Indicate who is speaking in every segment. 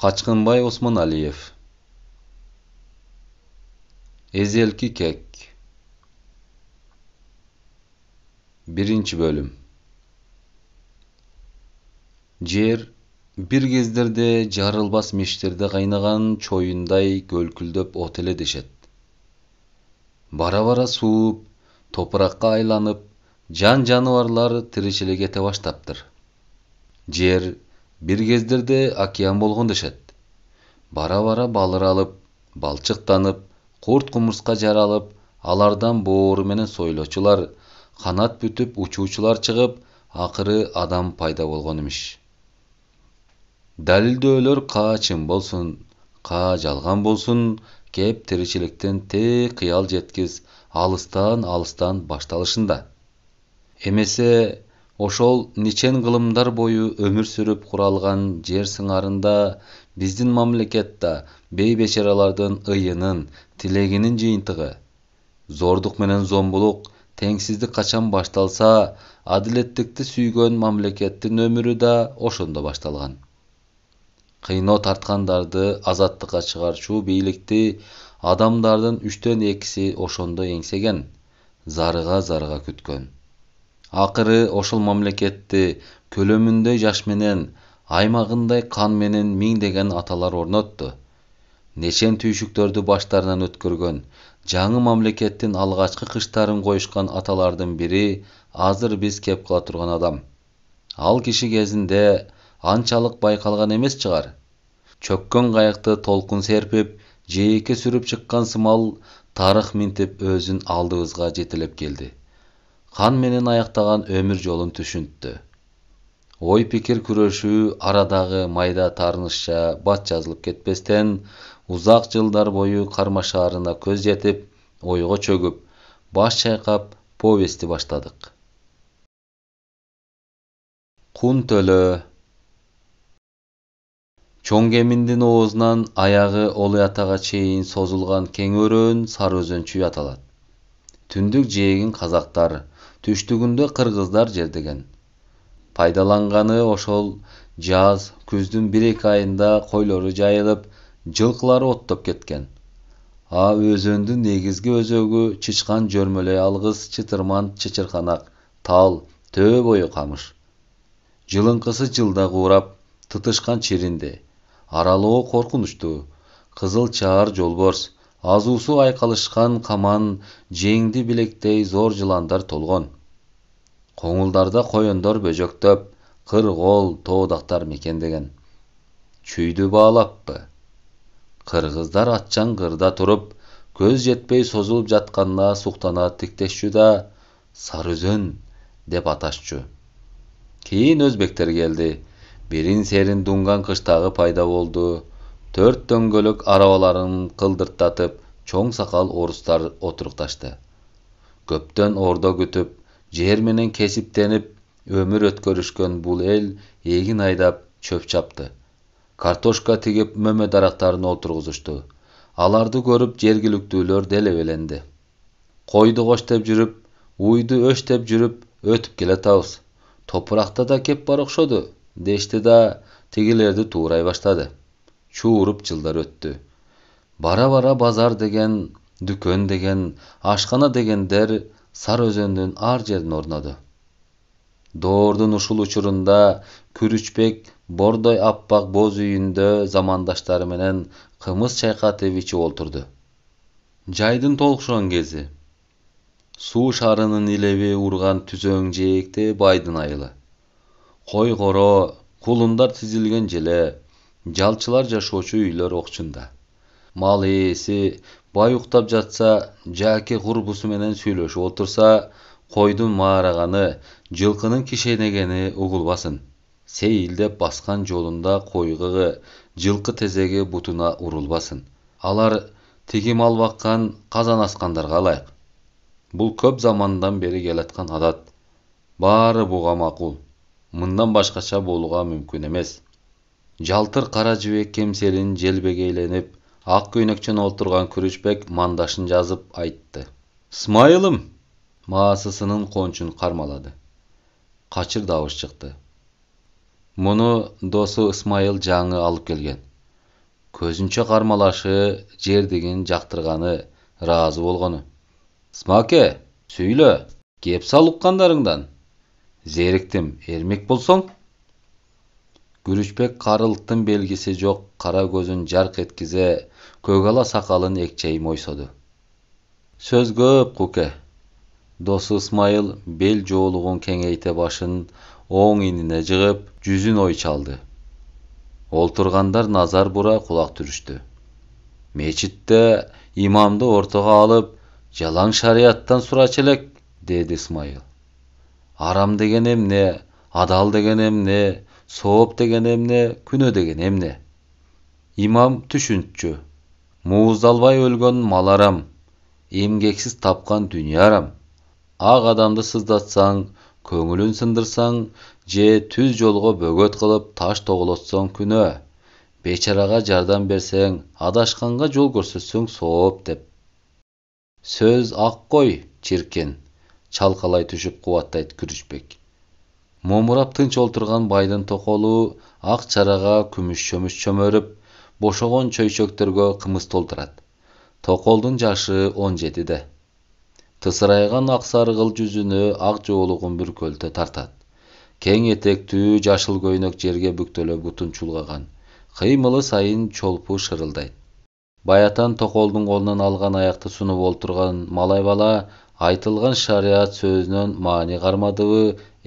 Speaker 1: қачқынбай Алиев. эзелки кек биринчи бөлім. жер бір кездерде жарылбас мештерде қайнаған чойындай, көлкілдіп, от дешет бара бара суып, топыраққа айланып жан жануарлар тиричилик эте баштаптыр жер бир кездерде океан болгон дешет бара бара балыр алып балчыктанып курт кумурска жаралып алардан боору менен сойлочулар канат бүтүп учуучулар чыгып акыры адам пайда болгон имиш далилдөөлөр каа чын болсун каа жалган болсун кеп тиричиликтен те кыял жеткис алыстан алыстан башталышында эмесе ошол нечен кылымдар бою өмүр сүрүп куралган жер сыңарында биздин мамлекет да бей ыйынын тилегинин жыйынтыгы зордук менен зомбулук теңсиздик качан башталса адилеттикти сүйгөн мамлекеттин өмүрү да ошондо башталган кыйноо тарткандарды азаттыкка чыгарчу бийликти адамдардын үчтөн экиси ошондо эңсеген зарыга зарыга күткөн акыры ошол мамлекетти көлөмүндөй жаш менен аймагындай кан менен миңдеген аталар орнотту нечен түйшүктөрдү баштарынан өткөргөн жаңы мамлекеттин алгачкы кыштарын коюшкан аталардын бири азыр биз кеп кыла турган адам ал киши кезинде анчалык байкалган эмес чыгар чөккөн кайыкты толкун серпип жээкке сүрүп чыккан сымал тарых минтип өзүн алдыбызга жетелеп келди кан менен аяктаган өмүр жолун түшүнттү ой пикир күрөшү арадагы майда таарынычча бат жазылып кетпестен узак жылдар бою кармашаарына көз жетип ойго чөгүп баш чайкап повести баштадык кун төлө чоң кеминдин оозунан аягы олуй атага чейин созулган кең өрөөн сары өзөн аталат түндүк жээгин казактар түштүгүндө кыргыздар жердеген пайдаланганы ошол жаз күздүн бир эки айында койлору жайылып жылкылары оттоп кеткен а өзөндүн негизги өзөгү чычкан жөрмөлөй алгыс чытырман чычырканак тал төө бою камыш жылыңкысы жылда куурап тытышкан чиринди аралоо коркунучтуу кызыл чаар жолборс азуусу айкалышкан каман жеңди билектей зор жыландар толгон коңулдарда коендор бөжөктөп кыргол тоодактар мекендеген чүйдү баалаппы кыргыздар атчан кырда туруп көз жетпей созулуп жатканына суктана тиктешчү да сары өзөн деп аташчу кийин өзбектер келди бирин серин дунган кыштагы пайда болду төрт дөңгөлөк арабаларын кылдырттатып чоң сакал орустар отурукташты көптөн ордо күтүп жер менен кесиптенип өмүр өткөрүшкөн бул эл эгин айдап чөп чапты картошка тигип мөмө дарактарын отургузушту аларды көрүп жергиликтүүлөр делебеленди койду кош деп жүрүп уйду өч деп жүрүп өтүп келатабыз топуракта да кеп бар окшоду дешти да тигилерди туурай баштады чууруп жылдар өттү бара бара базар деген дүкөн деген ашкана дегендер сар өзөндүн ар жерине орноду доордун ушул учурунда күрүчбек бордой аппак боз үйүндө замандаштары менен кымыз чайкатып ичип олтурду жайдын толкушон кези суу шаарынын илеби урган түзөң жээкте байдын айылы кой коро кулундар тизилген желе жалчылар жашоочу үйлөр окчунда мал ээси бай уктап жатса жааке курбусу менен сүйлөшүп отурса койдун маараганы жылкынын кишенегени угулбасын сейилдеп баскан жолунда кой жылкы тезеги бутуна урулбасын алар тиги мал баккан казан аскандарга ылайык бул көп замандан бери келаткан адат баары буга макул мындан башкача болууга мүмкүн эмес жалтыр қара жібек кемсерін желбегейленіп ақ көйнекшен отырған күрішбек мандашын жазып айтты смайылым Маасысының қончун қармалады. Қачыр дауыс шықты. Мұны досы ысмайыл жаңы алып келген қармалашы жер деген жақтырғаны разы болғаны смаке сүйлө кеп сал уккандарыңдан зериктим эрмек Гүрішбек қарылықтың белгісі жоқ қара көзін жарқ еткізе көгала сақалын экчей ойсады. сөз көп көке досы ысмайыл бел жоолугун кеңейте башын оң инине жыгып жүзүн ой чалды олтургандар назар бура кулак түрүштү мечитте имамды ортого алып жалаң шарияттан сұра элек деди ысмайыл арам деген эмне адал деген эмне сооп деген эмне күнө деген эмне имам түшүнчү мууз албай өлгөн мал арам эмгексиз тапкан дүнүйө арам ак адамды сыздатсаң көңүлүн сындырсаң же түз жолго бөгөт кылып таш тоголотсоң күнө бечарага жардам берсең адашканга жол көрсөтсөң сооп деп сөз ак кой чиркин чалкалай түшүп кубаттайт күрүчбек момурап тынч олтурган байдын токолу ак чарага күмүш чөмүш чөмөрүп бошогон чөйчөктөргө кымыз толтурат токолдун жашы он жетиде тысырайган ак аксаргыл жүзүнө ак жоолугун бүркөлтө тартат кең этектүү жашыл көйнөк жерге бүктөлө бутун чулгаган кыймылы сайын чолпу шырылдайт баятан токолдун колунан алган аякты сунуп олтурган малай бала айтылган шарият сөзүнөн маани кармадыбы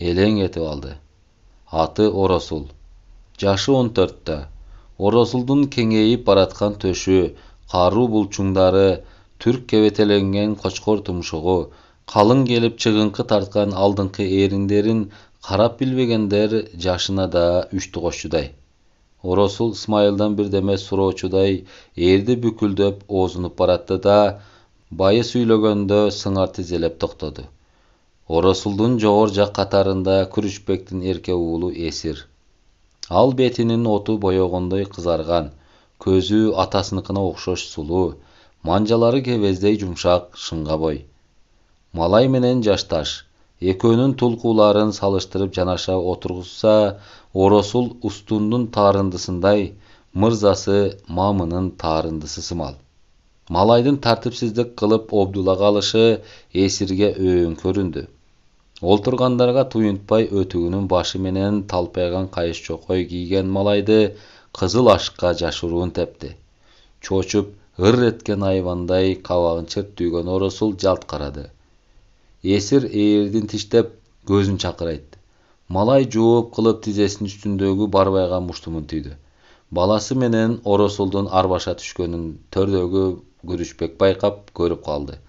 Speaker 1: элең этип алды аты оросул жашы он төрттө оросулдун кеңейип бараткан төшү каруу булчуңдары түрк кебетеленген кочкор тумшугу калың келип чыгыңкы тарткан алдыңкы эриндерин карап билбегендер жашына да үчтү кошчудай оросул ысмайылдан бирдеме суроочудай эрди бүкүлдөп оозунуп баратты да байы сүйлөгөндө сыңар тизелеп токтоду оросулдун жогору жак катарында күрүчбектин эрке уулу эсир ал бетинин оту боегондой кызарган көзү атасыныкына окшош сулуу манжалары кебездей жумшак шыңга бой малай менен жашташ экөөнүн тулкууларын салыштырып жанаша отургузса оросул устундун таарындысындай мырзасы мамынын таарындысы сымал малайдын тартипсиздик кылып обдулага алышы эсирге өөн көрүндү Олтырғандарға туюнтпай өтігінің башы менен талпайған кайыш чокой кийген малайды қызыл ашыққа жашыруын тәпті. чочуп ыр еткен айвандай қабағын чырт түйген оросул жалт қарады. Есір ээрдин тиштеп көзүн чақырайды. малай жооп қылып тизесинин үстіндегі барбайға мұштымын түйді. баласы менен оросулдун арбаша түшкөнүн төрдегі күрүчбек байқап көріп қалды.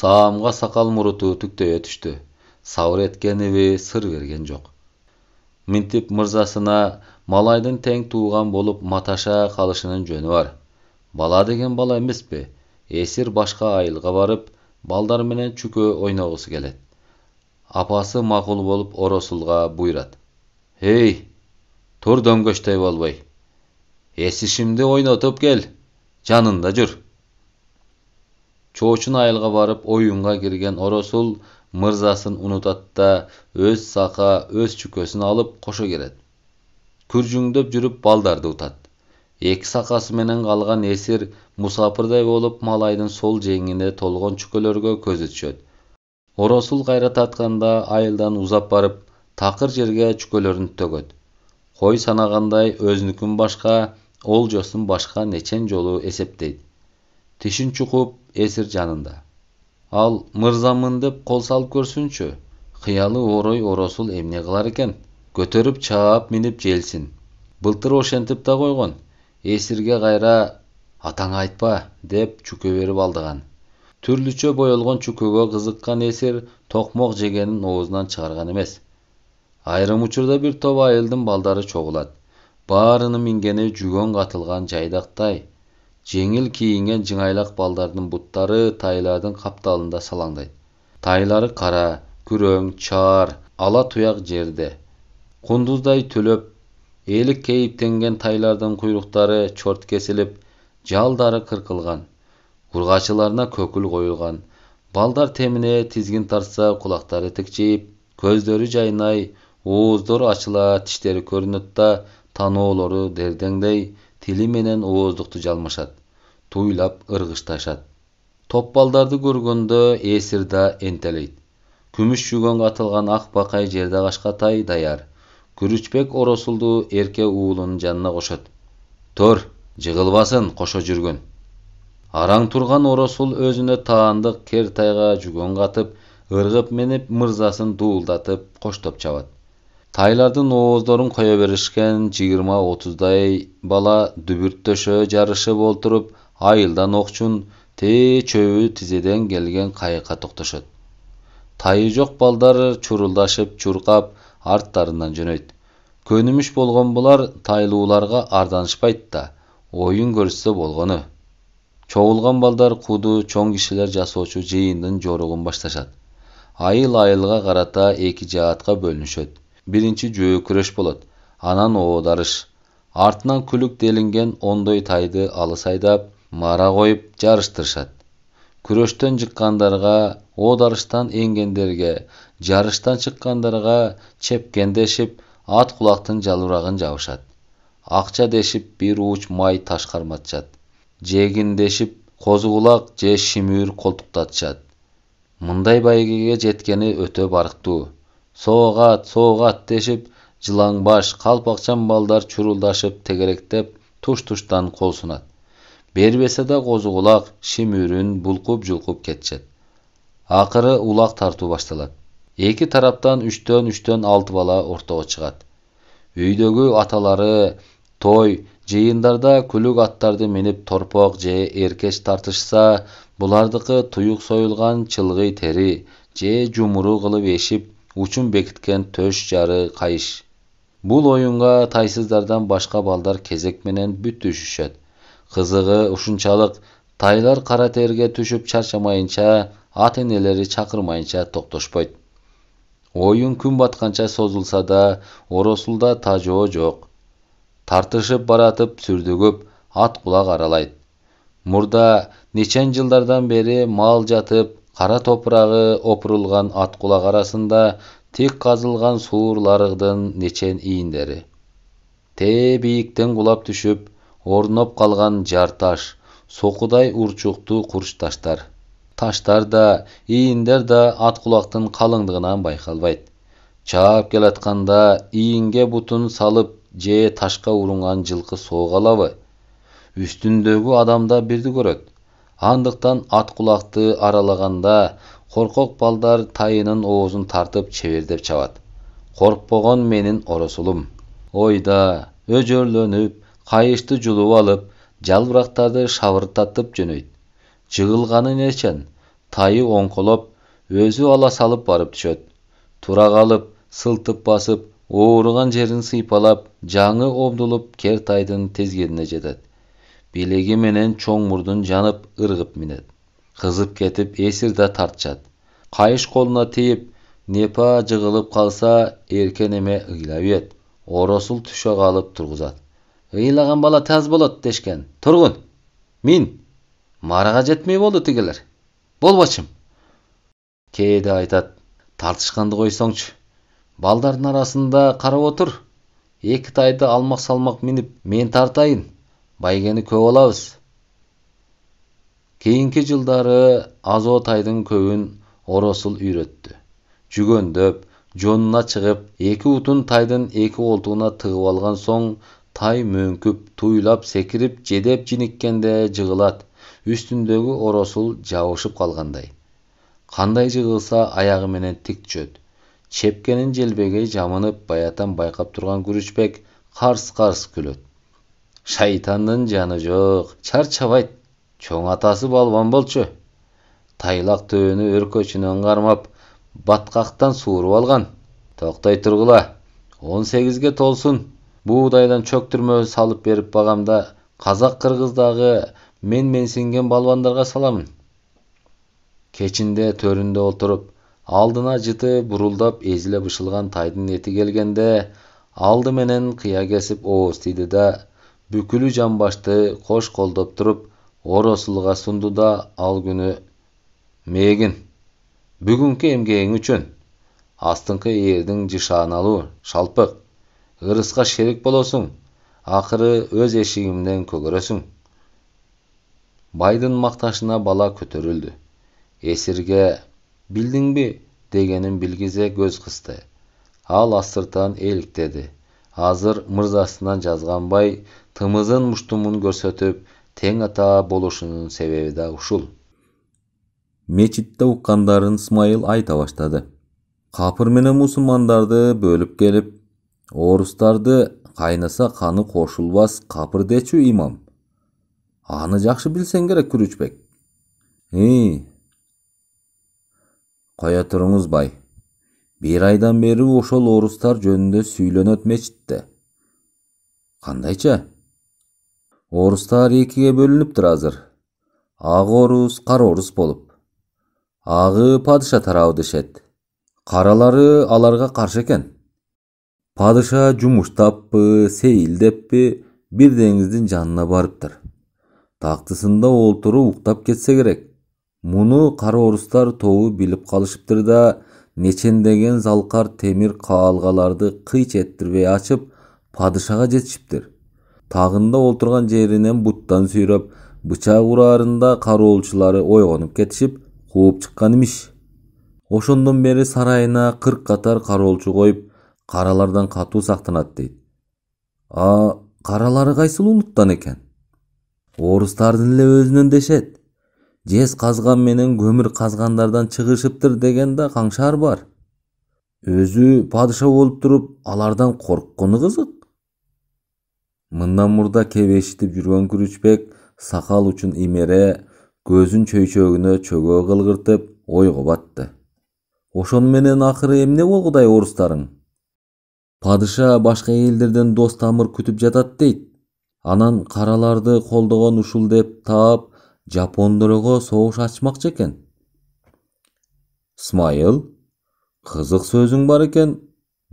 Speaker 1: Саамға сақал муруту түктөйө түштү сабыр еткен сыр берген жоқ Минтіп мырзасына малайдың тең туған болып маташа қалышының жөні бар бала деген бала емес пе эсир башқа айылға барып балдар менен чүкө ойногусу келет апасы мақұл болып оросылға буйрат эй Тұр дөңгөчтөй болбой эсишимди ойнотуп кел жанында жүр чоочун айылга барып оюнга кирген оросул мырзасын унутат да өз сака өз чүкөсүн алып кошо кирет күржүңдөп жүрүп балдарды утат эки сакасы менен калган эсир мусапырдай болуп малайдын сол жээңине толгон чүкөлөргө көзү түшөт оросул кайра тартканда айылдан узап барып такыр жерге чүкөлөрүн төгөт кой санагандай өзүнүкүн башка олжосун башка нечен жолу эсептейт тишин чукуп эсир жанында ал мырзамын деп кол салып көрсүнчү кыялы орой оросул эмне кылар экен көтөрүп чаап минип желсин былтыр ошентип да койгон эсирге кайра атаңа айтпа деп чүкө берип алдыган түрлүчө боелгон чүкөгө кызыккан эсир токмок жегенин оозунан чыгарган эмес айрым учурда бир топ айылдын балдары чогулат баарынын мингени жүгөн катылган жайдактай жеңіл киінген жыңайлақ балдардың бұттары тайлардың қапталында салаңдайды тайлары қара күрең чар ала тұяқ жерде құндыздай түлеп кейіптенген тайлардың құйрықтары чорт кесіліп жалдары қырқылған құрғашыларына көкіл қойылған балдар теміне тізгін тартса құлақтары тікшиіп көздері жайнай уыздары ашыла тіштері көрінеді да таноолору дердеңдей тили менен ооздукту жалмашат туйлап ыргышташат топ балдарды көргөндө эсир да энтелейт күмүш жүгөнгө атылган ак бакай жерде кашка тай даяр күрүчбек оросулду эрке уулунун жанына кошот төр жыгылбасын кошо жүргүн араң турган оросул өзүнө таандык кер тайга жүгөнгө атып ыргып минип мырзасын дуулдатып коштоп чабат тайлардын ооздорун кое беришкен жыйырма отуздай бала дүбүрттөшө жарышып олтуруп айылдан окчун те чөбү тизеден келген кайыкка токтошот тайы жок балдар чурулдашып чуркап арттарынан жөнөйт көнүмүш болгон булар тайлууларга арданышпайт да оюн көрсөшсө болгону чогулган балдар куду чоң кишилер жасоочу жыйындын жоругун башташат айыл айылга карата эки жаатка бөлүнүшөт биринчи жөө күрөш болот анан оодарыш артынан күлүк делинген ондой тайды алыс айдап мара коюп жарыштырышат күрөштөн жыккандарга оодарыштан энгендерге жарыштан чыккандарга чепкен дешип ат кулактын жалбырагын жабышат акча дешип бир ууч май таш карматышат жегин дешип козу кулак же шимүүр колтуктатышат мындай байгеге жеткени өтө барктуу Соогат, соогат дешип жылаңбаш калпакчан балдар чурулдашып тегеректеп туш туштан кол сунат бербесе да козу кулак шимүрүн булкуп жулкуп кетишет акыры улак тартуу башталат эки тараптан үчтөн үчтөн алты бала ортого чыгат үйдөгү аталары той жыйындарда күлүк аттарды минип торпок же эркеч тартышса булардыкы туюк союлган чылгый тери же жумуру кылып эшип учун бекиткен төш жары кайыш бул оюнга тайсыздардан башка балдар кезек менен бүтүшүшөт кызыгы ушунчалык тайлар кара терге түшүп чарчамайынча ата энелери чакырмайынча токтошпойт оюн күн батканча созулса да оросулда тажоо жок тартышып баратып сүрдүгүп ат кулак аралайт мурда нечен жылдардан бери мал жатып кара топурагы опурулган ат кулак арасында тик казылган суурлардын нечен ийиндери те бийиктен кулап түшүп орноп калган жар таш сокудай урчуктуу курч таштар таштар да ийиндер да ат кулактын калыңдыгынан байкалбайт чаап келатканда ийинге бутун салып же ташка урунган жылкы соог калабы үстүндөгү адамда бирди көрөт андықтан құлақты аралағанда қорқоқ балдар тайының оғызын тартып чебердеп чабат Қорқпоған менің оросулум ойда өжөрлөнүп қайышты жулуп алып жалбырактарды шабыртатып жөнөйт жыгылганы нечен тайы оңколоп өзі ала салып барып түшөт тура калып сылтып басып ооруган жерін сыйпалап жаңы обдулуп кер тайдын тезгенине жетет белеги менен чоң мурдун жанып ыргып минет кызып кетип эсир да тартышат кайыш колуна тийип непа жыгылып қалса, эрке неме ыйлап ийет оросул түшө калып тургузат ыйлаган бала таз болот дешкен тургун мин марага жетмей болду тигилер болбочум кээде айтат тартышканды койсоңчу балдардын арасында карап отур эки тайды алмак салмак минип мен тартайын байгені көп алабыз кейінгі жылдары азотайдың көбін оросыл үйретті жүгендеп жонына шығып екі утын тайдың екі қолтығына тығып алған соң тай мөңкіп туйлап секіріп жедеп жиніккенде жығылат, үстіндегі оросыл жабышып қалғандай қандай жығылса аяғы менен тік түшеді чепкенин желбегей жамынып баятан байқап тұрған күрішбек қарс қарс күледі шайтанның жаны жоқ чарчабайт чоң атасы балуан болчу тайлақ төбені өркөчүнөн кармап батқақтан суырып алған тоқтай тұрғыла он сегизге толсун буудайдан чөктүрмө салып беріп бағамда қазақ кыргыздагы мен менсинген балбандарга саламын кечинде төрүндө отырып алдына жыты бурулдап эзиле бышылган тайдын еті келгенде алды менен кыя кесип ооз тийди да бүкүлү жамбашты кош колдоп туруп оросулга сунду да ал күнү мээгин бүгүнкү эмгегиң үчүн астыңкы ээрдиң жышааналуу шалпык ырыска шерик болосуң акыры өз эшигимден көгөрөсүң байдын макташына бала көтөрүлдү эсирге билдиңби дегенин билгизе көз кысты ал астыртан эликтеди азыр мырзасынан жазган бай Тымызын муштумун көрсөтүп тең ата болушунун себеби да ушул Мечитте уккандарын Смайыл айта баштады. Капыр менен мусулмандарды бөлүп келип, орустарды кайнаса каны кошулбас капыр дечү имам. Аны жакшы билсең керек Күрүчбек. и кое туруңуз бай. Бир айдан бери ошол орустар жөнүндө сүйлөнөт мечитте. Кандайча? орыстар екіге бөлініп азыр ақ орыс қара орыс болып ағы падыша тарабы дешет қаралары аларға қаршы екен падыша жұмыштаппы бир деңиздин жанына барыптыр тактысында олтуруп уктап кетсе керек муну кара орыстар тобу билип калышыптыр да нечендеген залқар темир каалгаларды кыйч эттирбей ачып падышага жетишиптир тагында отурган жеринен буттан сүйрөп бычак ураарында кароолчулары ойгонуп кетишип кууп чыккан имиш ошондон бери сарайына кырк катар кароолчу коюп каралардан катуу сактанат дейт а каралары кайсыл улуттан экен орустардын эле өзүнөн дешет жез казган менен көмүр казгандардан чыгышыптыр деген да каңшар бар өзү падыша болуп туруп алардан корккону кызык мындан мурда кеп эшитип жүргөн күрүчбек сакал учун имере көзүн чөйчөгүнө чөгө кылгыртып ойго батты ошону менен акыры эмне болгудай орустарың падыша башка элдерден дос тамыр күтүп жатат дейт анан караларды колдогон ушул деп таап жапондорго согуш ачмакчы экен смайыл кызык сөзүң бар экен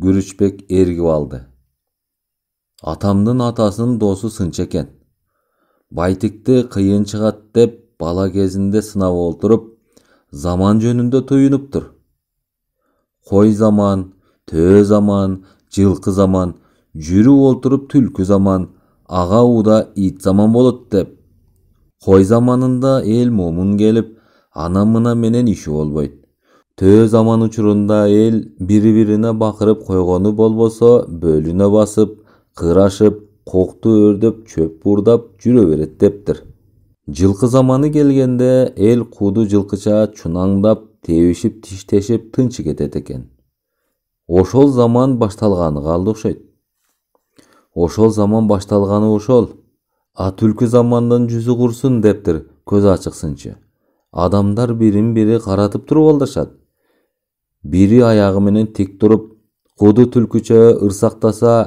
Speaker 1: күрүчбек эргип алды атамның атасынын досы сынчы экен байтикти кыйын чыгат деп бала кезінде сынап олтуруп заман жөнінде туюнуптур кой заман төө заман жылқы заман жүрүп олтуруп түлкі заман ага уда ит заман болот деп қой заманында эл момун келіп ана мына менен иши болбойт төө заман учурунда эл бири бирине бакырып койгону болбосо бөлүнө басып қырашып, қоқты өрдіп, чөп бурдап жүре берет дептир жылқы заманы келгенде эл кууду жылкыча чунаңдап тебишип тиштешип тынчы кетет экен ошол заман башталганыга алды окшойт ошол заман башталганы ошол а түлкү замандын жүзү курсун дептир көз сынчы адамдар бирин бири каратып туруп алдашат бири аягы менен тик туруп куду түлкүчө ырсактаса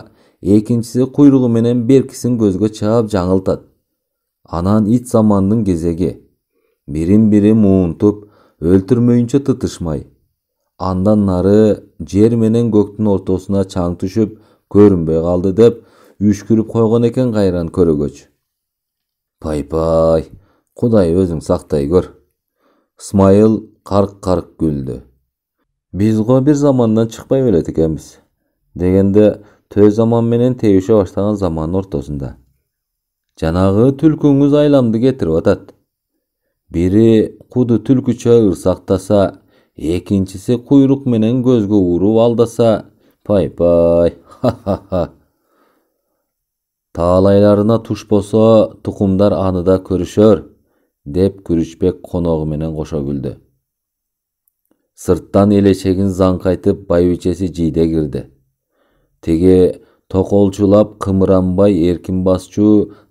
Speaker 1: экинчиси куйругу менен беркисин көзгө чаап жаңылтат анан ит замандын кезеги бирин бири муунтуп өлтүрмөйүнчө тытышмай андан нары жер менен көктүн ортосуна чаң түшүп көрүнбөй калды деп үшкүрүп койгон экен кайран көрөгөч пай пай кудай өзүң сактай көр Смайыл карк карк күлдү биз го бир замандан чыкпай өлөт экенбиз дегенде төз заман менен тебише баштаган замандын ортосунда жанагы түлкүңүз айламды кетирип атат бири куду түлкүчө ырсактаса экинчиси куйрук менен көзгө уруп алдаса пай пай ха ха ха таалайларына туш болсо тукумдар аны да көрүшөр деп күрүчбек коногу менен кошо күлдү сырттан элечегин заңкайтып байбичеси жийде кирди теге токолчулап кымыранбай эркин басчу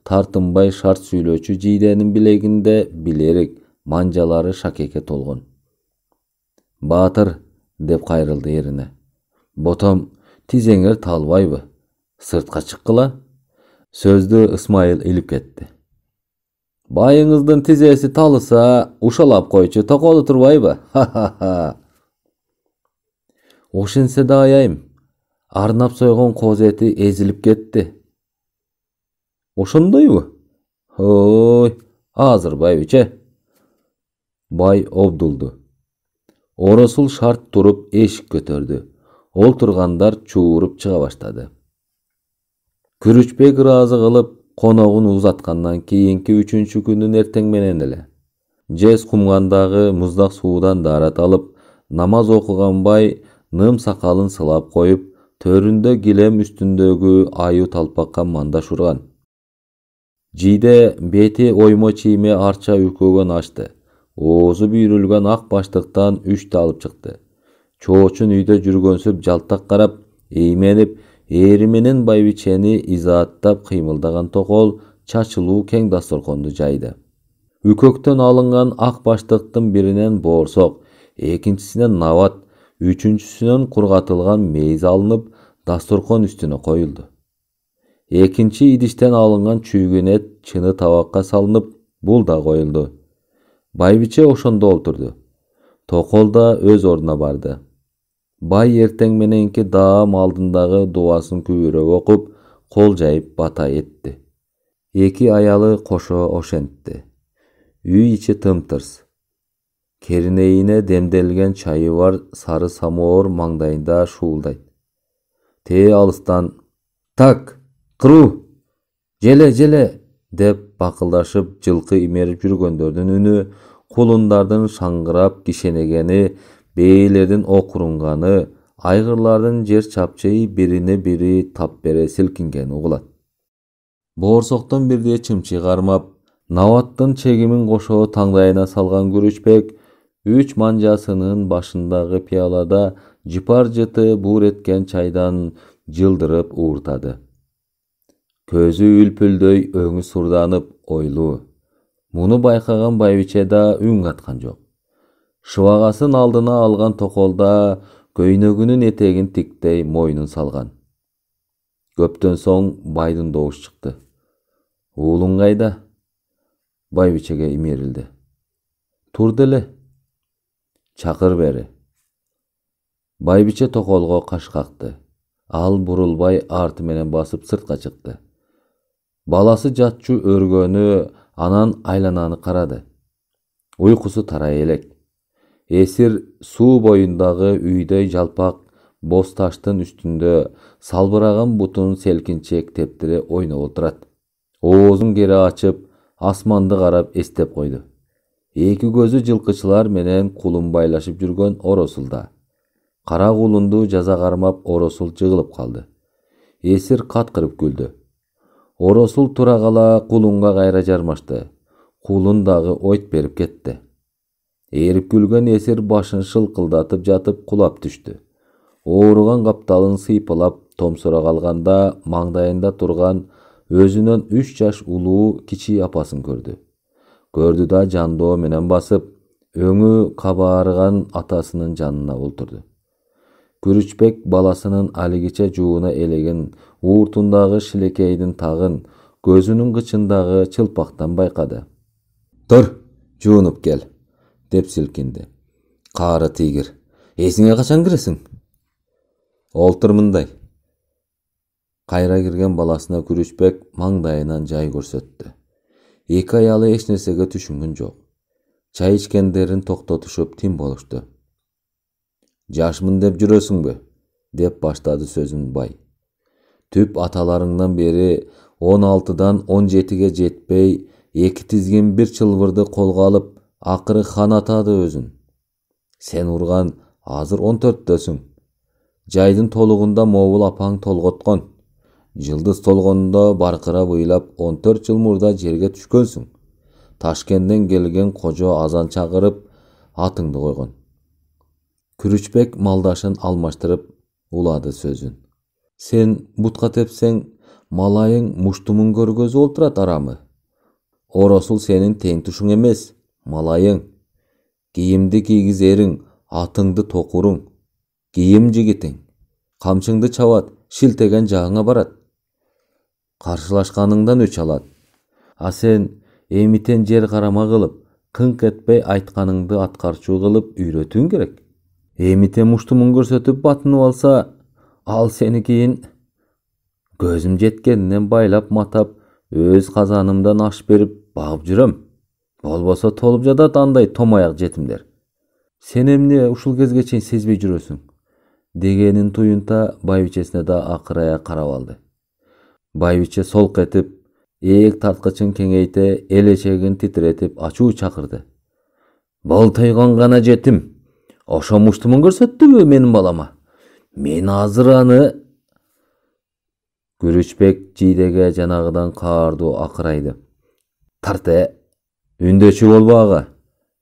Speaker 1: тартынбай шарт сүйлөчү жийденин билегинде билерек манжалары шакекке толгон баатыр деп кайрылды эрине ботом тизеңер талбайбы сыртка чыккыла сөздү ысмайыл илип кетти байыңыздын тизеси талыса ушалап койчу токолу турбайбы ха ха ха ошентсе да аяйм арнап сойған қоз еті езіліп кетті ошондойбу ой азыр байбиче бай обдулду оросул шарт туруп эшик көтөрдү олтургандар чууруп чыга баштады күрүчбек ыраазы кылып коногун узаткандан кийинки үчүнчү күнүн эртең менен эле жез кумгандагы муздак суудан дарат алып намаз окуган бай ным сакалын сылап коюп төрүндө килем үстүндөгү аюу талпакка мандаш урган жийде бети оймо чийме арча үкөгөн ачты оозу бүйрүлгөн ак баштыктан үчтү алып чыкты чоочун үйдө жүргөнсүп жалтак карап ийменип менен байбичени изааттап кыймылдаган токол чачылуу кең дасторконду жайды үкөктөн алынган ак баштыктын биринен боорсок экинчисинен набат үчүнчүсүнөн кургатылган мейиз алынып дастурхон үстіне қойылды екінші идиштен алынған чүйген әт, чыны табакка салынып бұл да қойылды байбиче ошондо отурду токол да өз орнына барды бай эртең мененки даам алдындагы дуасын күбүрөп окуп қол жайып бата этти Екі аялы кошо ошентти үй ичи тымтырс керинейине демделген чайы бар сары самоор маңдайында шуулдайт те алыстан так кыру желе желе деп бакылдашып жылқы имерип жүргөндөрдүн үні, кулундардын шаңғырап кишенегени бээлердин окурунганы айғырлардың жер чапчый бирине бири тап бере силкингени угулат боорсоктон бирде чымчый кармап набаттын чегимин кошо таңдайына салган күрүчбек үч манжасынын башындагы пиялада жыпар жыты буур эткен чайдан жылдырып ууртады көзү үлпүлдөй өңү сурданып ойлуу муну байкаган байбиче да үн каткан жок шыбагасын алдына алган токолда көйнөгүнүн этегин тиктей мойнун салган көптөн соң байдын добушу чыкты уулуң кайда байбичеге имерилди чакыр бери байбиче токолго каш какты ал бурулбай арты менен басып сыртка чыкты баласы жатчу өргөнү анан айлананы карады уйкусу тарай элек эсир суу боюндагы үйдөй жалпак боз таштын үстүндө салбыраган бутун селкинчек тептире ойноп отурат оозун кере ачып асманды карап эстеп койду эки көзү жылкычылар менен кулун байлашып жүргөн оросулда кара кулунду жаза кармап оросул жыгылып калды эсир каткырып күлдү оросул тура кала кулунга кайра жармашты кулун дагы ойт берип кетти ээрип күлгөн эсир башын шылкылдатып жатып кулап түштү ооруган капталын сыйпалап томсоро калганда маңдайында турган өзүнөн үч жаш улуу кичи апасын көрдү көрдү да жандоо менен басып өңү кабаарган атасынын жанына олтурду күрүчбек баласынын алигиче жууна элеген ууртундагы шилекейдин тагын көзүнүн кычындагы чылпактан байкады тур жуунуп кел деп силкинди Каары тийгир эсиңе качан киресиң олтур мындай кайра кирген баласына күрүчбек маңдайынан жай көрсөттү эки аялы эч нерсеге түшүнгөн жок чай ичкендерин токтотушуп тим болушту жашмын деп жүрөсүңбү деп баштады сөзүн бай түп аталарыңдан бери он алтыдан он жетиге жетпей эки тизгин бир чылбырды колго алып акыры хан атады өзүн сен урган азыр он төрттөсүң жайдын толугунда могул апаң толготкон жылдыз толгондо баркырап ыйлап он төрт жыл мурда жерге түшкөнсүң Ташкенден келген кожо азан чакырып атыңды койгон күрүчбек малдашын алмаштырып улады сөзүн сен бутка тепсең малайың муштумун көргөзүп отурат арамы оросул сенин тең тушуң эмес малайың кийимди кийгизериң атыңды токуруң кийим жигитиң камчыңды чабат шилтеген жагыңа барат каршылашканыңдан өч алат а сен эмитен жер қарама қылып кыңк этпей айтқаныңды аткарчу кылып үйрөтүүң керек эмитен муштумун көрсөтүп батынып алса ал сени кийин көзүм жеткенинен байлап матап өз казанымдан аш берип багып жүрөм болбосо толуп жатат андай томаяк жетимдер сен эмне ушул кезге чейин сезбей жүрөсүң дегенин туюнта байбичесине да акырая карап алды байбиче солқ этип ээк тарткычын кеңейте эл эшегин титиретип ачуу чакырды бул тойгон гана жетим ошо муштумун көрсөттүбү менин балама мен азыр аны күрүчбек жийдеге жанагыдан каардуу акырайды тарте үндөчү болбо ага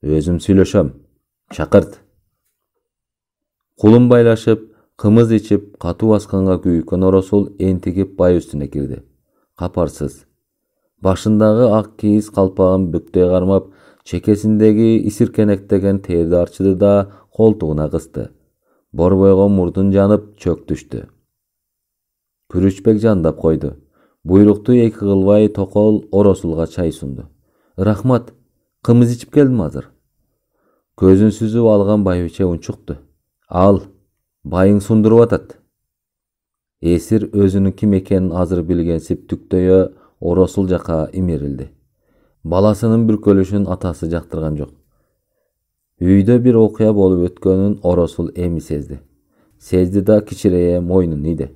Speaker 1: өзүм сүйлөшөм чакырт кулун байлашып қымыз ішіп қату асқанға күйіккен оросул ентігіп бай үстіне кірді қапарсыз башындағы ақ киіз қалпағын бүктей қармап шекесіндегі исіркенектеген терді арчыды да қолтығына қысты борбойға мұрдын жанып чөк түшті күрішбек жандап қойды бұйрықты екі қылбай тоқол оросулга чай сұнды рахмат қымыз ішіп келдім азыр көзін сүзіп алған байбиче унчукту ал байың сундырып атат Есір өзүнүн кім екенін азыр билген түктөйө оросул жақа имерилди баласынын бүркөлүшүн атасы жактырган жок үйдө бир окуя болуп өткөнүн оросул эми сезди сезди да кичирее мойнун ийди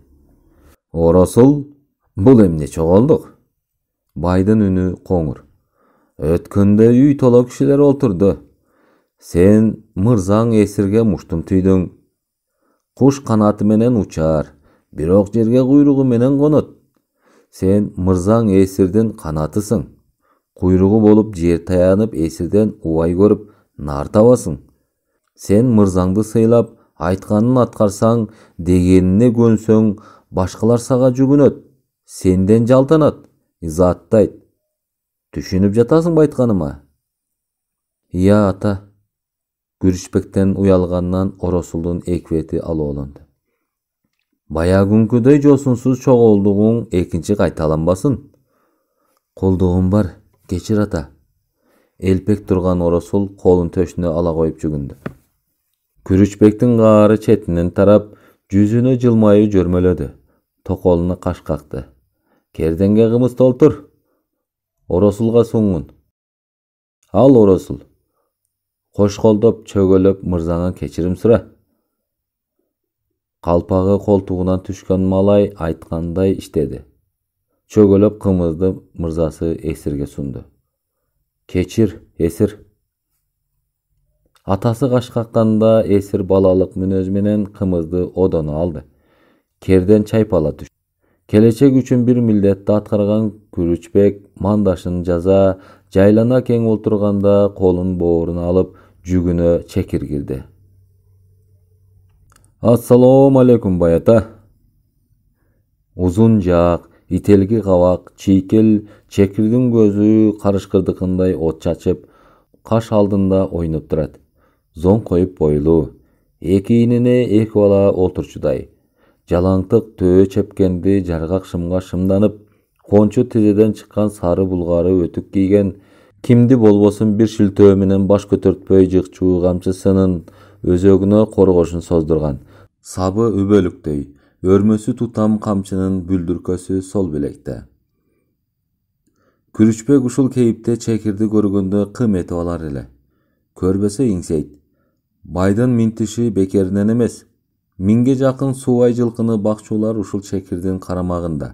Speaker 1: оросул бул эмне чоголдук байдын үнү коңур өткөндө үй толо кишилер олтурду сен мырзаң эсирге муштум түйдүң куш канаты менен учар бирок жерге куйругу менен конот сен мырзаң эсирдин канатысың куйругу болуп жер таянып эсирден убай көрүп нар табасың сен мырзаңды сыйлап айтканын аткарсаң дегенине көнсөң башкалар сага жүгүнөт сенден жалтанат изааттайт түшүнүп жатасыңбы айтканыма ыя ата алу uyalğandan оросулдун эквети күдей жосынсыз шоғы жосунсуз чоголдугуң экинчи кайталанбасын. кулдугум бар, кечир ата. Элпек турган оросул колун төшүнө ала коюп жүгүндү. Күрүчбектин каары четинен тарап, жүзүнө жылмайы жөрмөлөдү. каш кашкакты. Керденге кымыз толтур. Оросулга суңгун. Ал оросул қош қолдап чөгіліп мырзаңа кешірім сұра қалпағы қолтығынан түшкен малай айтқандай іштеді Чөгөлөп қымызды мырзасы эсирге сұнды кечір эсир атасы қашқаққанда эсир балалық менен қымызды одоно алды керден чайпала түш келечек үчүн бир милдетти аткарган күрүчбек мандашын жаза жайлана кең олтурганда колун боорун алып Жүгіні чекир кирди ассалому алейкум баята узун жақ, ителги кабак чийкел чекирдин көзү карышкырдыкындай от чачып каш алдында ойноп Зон қойып бойлуу эки ийнине эки бала олтурчудай жалаңтык төө чепкенди жаргак шымга шымданып кончу тизеден чыккан сары булгары өтүк кийген кимди болбосун бир шилтөө менен баш көтөртпөй жыкчуу камчысынын өзөгүнө коргошун создурган сабы үбөлүктөй өрмөсү тутам камчынын бүлдүркөсү сол белекте күрүчбек ушул кейипте чекирди көргөндө кым этип алар эле көрбөсө эңсейт байдын минтиши бекеринен эмес миңге жакын субай жылкыны бакчуулар ушул чекирдин карамагында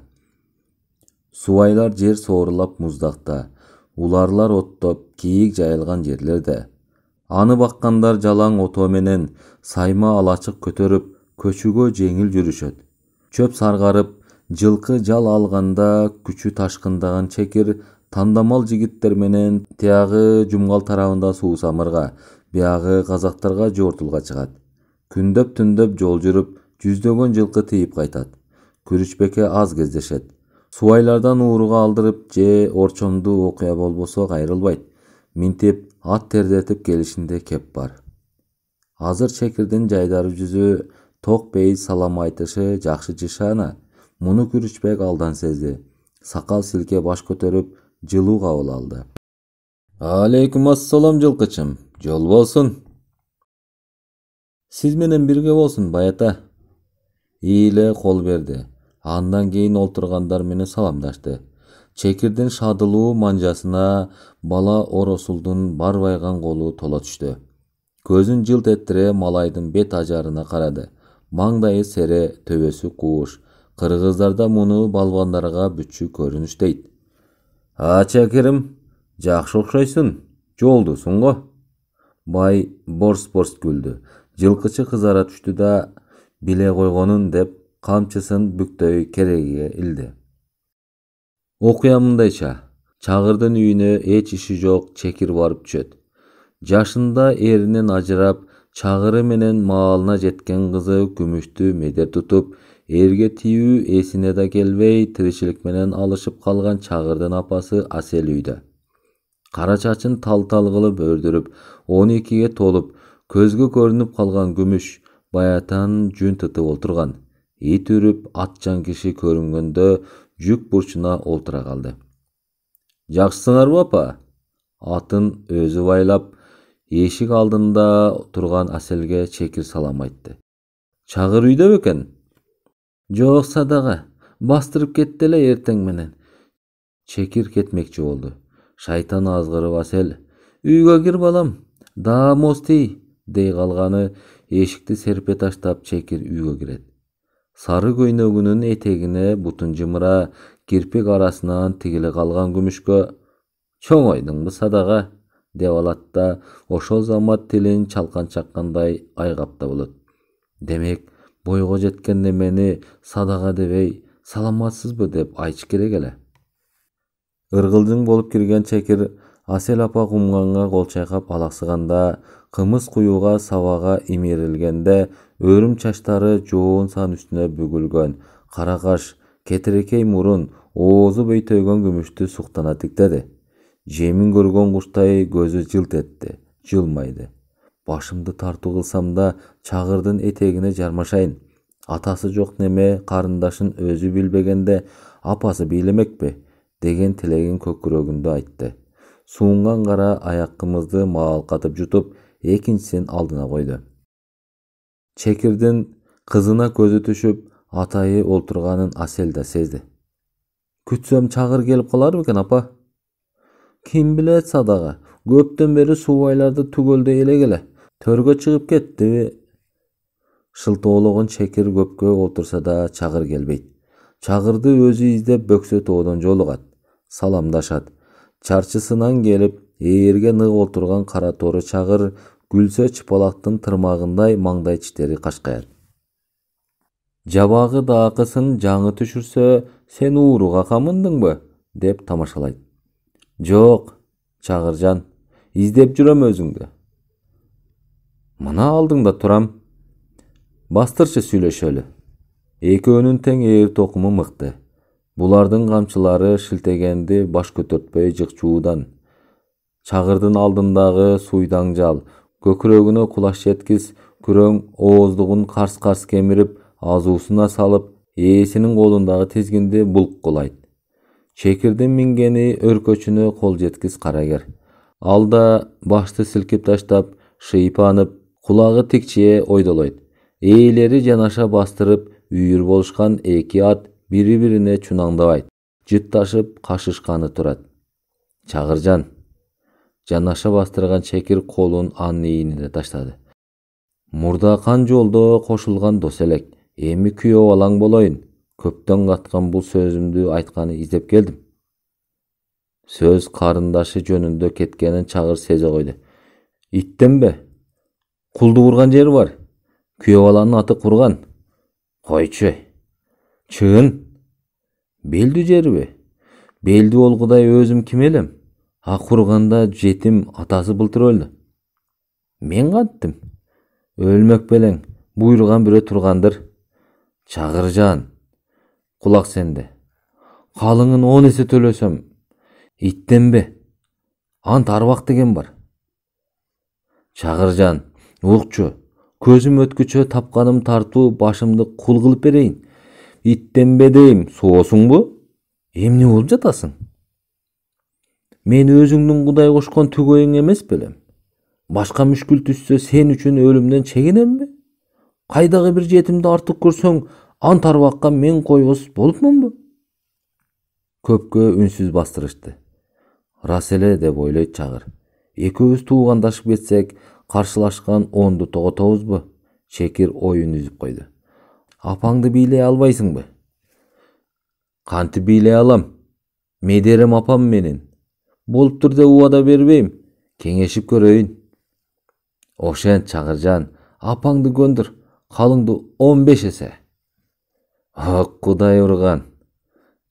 Speaker 1: субайлар жер соорулап муздакта уларлар оттоп кийик жайылган жерлерде аны баққандар жалаң ото менен сайма алачык көтөрүп көчүгө жеңил жүрүшөт чөп саргарып жылкы жал алганда күчү ташкындаган чекир тандамал жигиттер менен тиягы жумгал тарабында суусамырга биягы казактарга жоортулга чыгат күндөп түндөп жол жүрүп жүздөгөн жылкы тийип кайтат күрүчбеке аз кездешет субайлардан ууруга алдырып же орчомдуу окуя болбосо кайрылбайт минтип ат тердетип келишинде кеп бар азыр чекирдин жайдары жүзү ток бейиз салам айтышы жакшы жышана муну күрүчбек алдан сезди сакал силке баш көтөрүп жылуу кабыл алды алейкум ассалам жылкычым жол болсун сиз менен бирге болсун баята ийиле кол берди андан кейін олтургандар менен саламдашты чекирдин шадылуу манжасына бала оросулдун барбайган колу тола түштү көзүн жылт эттире малайдын бет ажарына карады маңдайы сере төбөсү кууш кыргыздарда муну балбандарга бүчү көрүнүш дейт а чакирим жакшы окшойсуң жолдусуң го бай борс борс күлдү жылкычы кызара түштү да биле койгонун деп камчысын бүктөй керегиге илди окуя мындайча чагырдын үйүнө эч иши жок чекир барып түшөт жашында эринен ажырап чагыры менен маалына жеткен кызы күмүштү медер тутуп эрге тийүү эсине да келбей тиричилик менен алышып калган чагырдын апасы асел үйдө кара чачын тал тал кылып өрдүрүп он экиге толуп көзгө көрүнүп калган күмүш баятан жүн тытып отурган ет өріп ат кеше көрінгенді жүк бұрышына олтыра қалды жақсысыңар ба апа атын өзі байлап есік алдында тұрған әселге шекір салам айтты шағыр үйде бекен жоқ садаға бастырып кеттіле ертең менен чекир кетмекші болды шайтан азғырып, әсел, үйге кір балам да дей қалғаны ешікті серпе таштап чекир үйге кирет сары көйнөгүнүн этегине бутун жымыра кирпик арасынан тигиле калган күмүшкө чоңойдуңбу садага деп алат да ошол замат тилин чалкан чаккандай айгап да болот демек бойго жеткен немени садага дебей саламатсызбы деп айтыш керек эле ыргылжың болуп кирген чекир асел апа кумганга кол чайкап алаксыганда кымыз куюуга сабага имирилгенде өрім чачтары жоон сан үстүнө бүгүлгөн кара каш кетирекей мурун оозу бөйтөйгөн күмүштү суктана тиктеди жемин көргөн куштай көзү жылт этти жылмайды башымды тартуу кылсам да чагырдын этегине жармашайын атасы жоқ неме қарындашын өзү билбегенде апасы бийлемекпи деген тилегин көкүрөгүндө айтты суунган кара аяккымызды маалкатып жутуп экинчисин алдына койду чекирдин қызына көзү түшүп атайы отырғанын асел да сезді күтсем чагыр келіп қалар ма екен апа кім білет садаға көптен бері суайларды түгөлдөй еле келе төргө шығып кетті шылтоологон шекер көпке отырса да шағыр келбейді шағырды өзі іздеп бөксе жолугат саламдашат чарчысынан келип келіп ерге нық отырған торы шағыр гүлсөч чыпалактын тырмагындай маңдай тиштери кашкаят жабагы даакысын жаңы түшүрсө сен ууруга камындыңбы деп тамашалайт жок чагыржан издеп жүрөм өзүңдү мына алдыңда турам бастырчы сүйлөшөлү экөөнүн тең ээр токуму мыкты булардын камчылары шилтегенди баш көтөртпөй жыкчуудан чагырдын алдындагы суйдаң көкүрөгүнө кулаш жеткис күрөң ооздугун карс карс кемирип азуусуна салып ээсинин колундагы тизгинди булк кулайт чекирдин мингени өркөчүнө кол жеткис карагер ал да башты силкип таштап шыйпанып кулагы тикчие ойдолойт ээлери жанаша бастырып үйүр болушкан эки ат бири бирине чунаңдабайт жытташып кашышканы турат чагыржан жанаша бастырған шекер қолын анын ийнине таштады мурда кан жолдо кошулган дос элек эми күйөө балаң болоюн көптөн каткан бул сөзүмдү айтканы издеп келдим сөз қарындашы жөнүндө кеткенин чагыр сезе койду иттенбе кулду құрған жери бар күйөө баланын аты курган койчу чын белдүү жериби белдүү болгудай өзүм ким элем құрғанда жетім атасы былтыр өлді мен қаттым өлмек белең бұйырған біреу тұрғандыр шағыржан құлақ сенде қалыңын он есе төлесем бе? ант аруақ деген бар Чағыржан, оқчу көзім өткүчө тапқаным тарту башымды құл қылып берейін иттенбе дейм соосың бұ емне болып жатасың мен өзіңнің құдай қошқан түгөйің емес білем башқа мүшкіл түссе сен үшін өлімнен шегінемін бе қайдағы бір жетімді артық көрсең ан арбаққа мен қойғыс болыпмын ба көпке үнсіз бастырышты рас эле деп ойлойт чагыр экөөбүз туугандашып кетсек каршылашкан онду тоготобузбу шекир оюн үзүп койду апаңды бийлей албайсыңбы кантип бийлей алам медерим апам менен болып тұр деп уада бербейм кеңешіп көрейін ошен чакыржан апаңды көндір қалыңды он беш эсе о кудай урган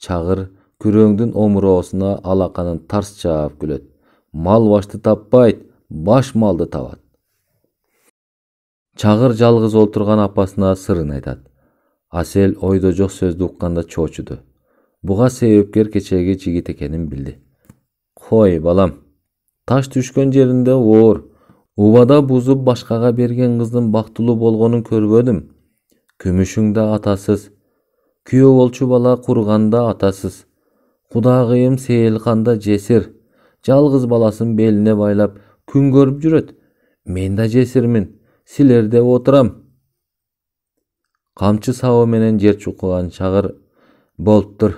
Speaker 1: чагыр күрөңдүн омуроосуна алаканын тарс чаап күлөт мал башты таппайт баш малды табат чагыр жалгыз отурган апасына сырын айтат Асел ойдо жок сөздү укканда чочуду буга себепкер кечеги жигит экенин билди Қой, балам. Таш түшкөн жерінде оор. Убада бузуп башкага берген кыздын бактылуу болгонун көрбөдүм. Күмүшүң да атасыз. Күйөө болчу бала курганда атасыз. Кудагыйым сейилканда жесир. Жалгыз баласын беліне байлап күн көрүп жүрөт. Мен да жесирмин. Силерде отурам. Камчы сабы менен жер чукуган чагыр болуптур.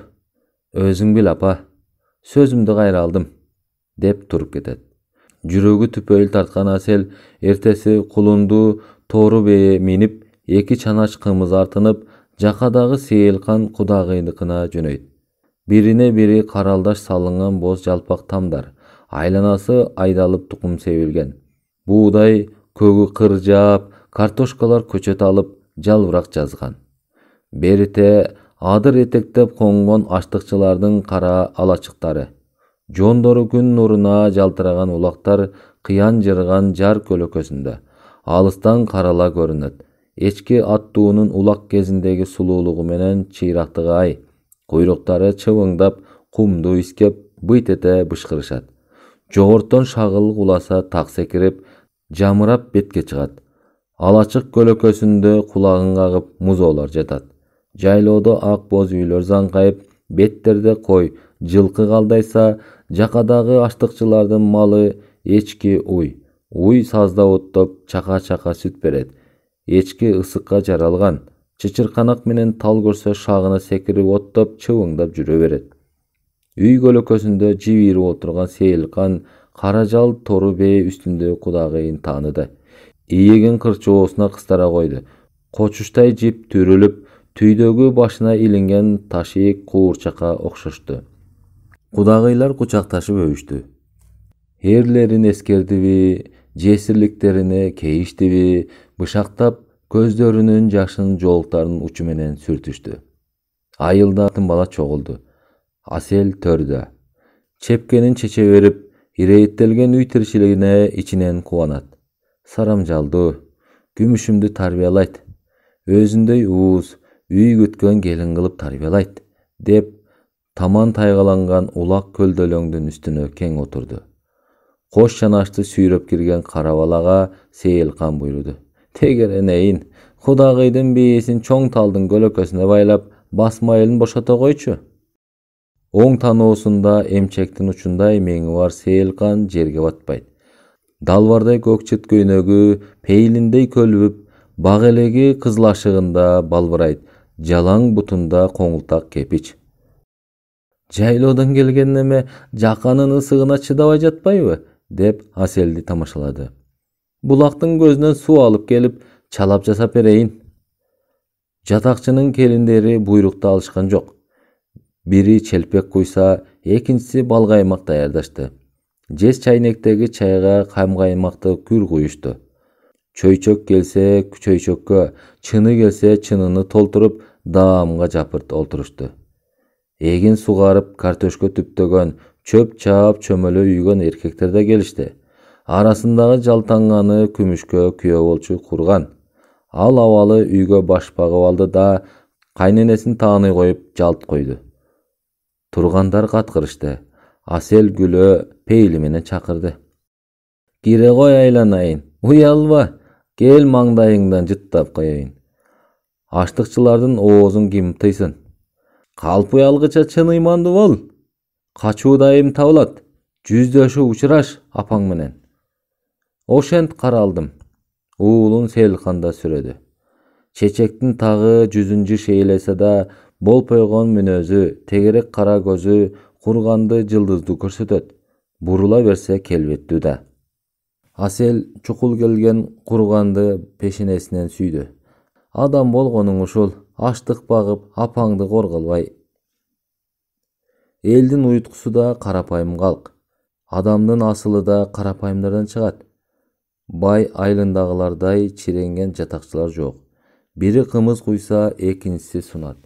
Speaker 1: Өзүң бил апа. Сөзүмдү кайра алдым деп туруп кетет жүрөгү түпөйүл тарткан асел, эртеси кулунду тору бее минип эки чанаш кымыз артынып жакадагы сейилкан кудагыйныкына жөнөйт бирине бири каралдаш салынган боз жалпак тамдар айланасы айдалып тукум себилген буудай көгү кыр жаап картошкалар көчөт алып жалбырак жазган берите адыр этектеп конгон аштыкчылардын кара алачыктары жондору күн нуруна жалтыраган улактар кыян жырган жар көлөкөсүндө алыстан карала көрүнөт эчки аттуунун улак кезиндеги сулуулугу менен чыйрактыгы куйруктары чыбыңдап кумду искеп быйт эте бышкырышат жогорттон шагыл куласа так секирип жамырап бетке чыгат алачык көлөкөсүндө кулагын кагып музоолор жатат жайлоодо ак боз үйлөр заңкайып беттерде кой жылкы калдайса жакадагы аштыкчылардын малы эчки уй уй сазда оттоп чака чака сүт берет эчки ысыкка жаралган чычырканак менен тал көрсө шагына секирип оттоп чыбыңдап жүрө берет үй көлөкөсүндө жип ийрип отурган сейилкан кара жал тору бээ үстүндө кудагыйын тааныды иэгин кырчоосуна кыстара койду кочуштай жип түрүлүп түйдөгү башына илинген таш куурчакка окшошту кудагыйлар кучакташып өбүштү эрлерин эскердиби жесирликтерине кейиштиби бышактап көздөрүнүн жашын жолтарын учу менен сүртүштү айылда атын бала чогулду асел төрді. чепкенин чече берип ирээттелген үй тиричилигине ичинен кубанат сарамжалдуу күмүшүмдү тарбиялайт өзүндөй ууз үй күткөн келин кылып тарбиялайт деп таман тайғаланған улақ көлдөлөңдүн үстүнө кең отырды. кош жанашты сүйрөп келген кара балага сейилкан буйруду тегеренейин кудагыйдын чоң талдың көлөкөсүнө байлап басмайылын бошото койчу оң тануусунда эмчектин учундай меңи бар сейилкан жерге батпайды далбардай көк чыт көйнөгү пейлиндей көлбүп қызлашығында элеги балбырайт жалаң бутунда қоңылтақ кепич жайлоодон келген неме жаканын ысыгына чыдабай жатпайбы деп аселди тамашалады булактын көзүнөн суу алып келип чалап жасап берейин жатакчынын келиндери буйрукту алышкан жок бири челпек куйса экинчиси бал каймак даярдашты жез чайнектеги чайга кам күр куюшту чөйчөк келсе чөйчөккө чыны келсе чыныны толтуруп даамга жапырт олтурушту эгин сугарып картөшкө түптөгөн чөп чаап чөмөлө үйгөн эркектер да келишти арасындагы жалтанганы күмүшкө күйөө болчу курган ал абалы үйгө баш багып алды да кайненесин тааный коюп жалт койду тургандар каткырышты асел күлө пейили менен чакырды кире кой айланайын уялба кел маңдайыңдан жыттап коеюн аштыкчылардын оозун ким тыйсын қалпы алғыча чын ыймандуу бол качуу дайым табылат жүздөшүп учураш апаң менен ошент каралдым уулун селканда сүрөдү чечектин тагы жүзүнчү ээлесе да болпойгон мүнөзү тегерек кара көзү курганды жылдызды көрсөтөт бурула берсе келбеттүү да Асел чукул келген курганды пешенесинен сүйдү адам болгонуң ушул аштық бағып апаңды қорғалбай елдің ұйытқысы да қарапайым халық адамның асылы да қарапайымдардан шығады бай айлындағылардай, чиренген жатақшылар жоқ бірі қымыз құйса екіншісі сунат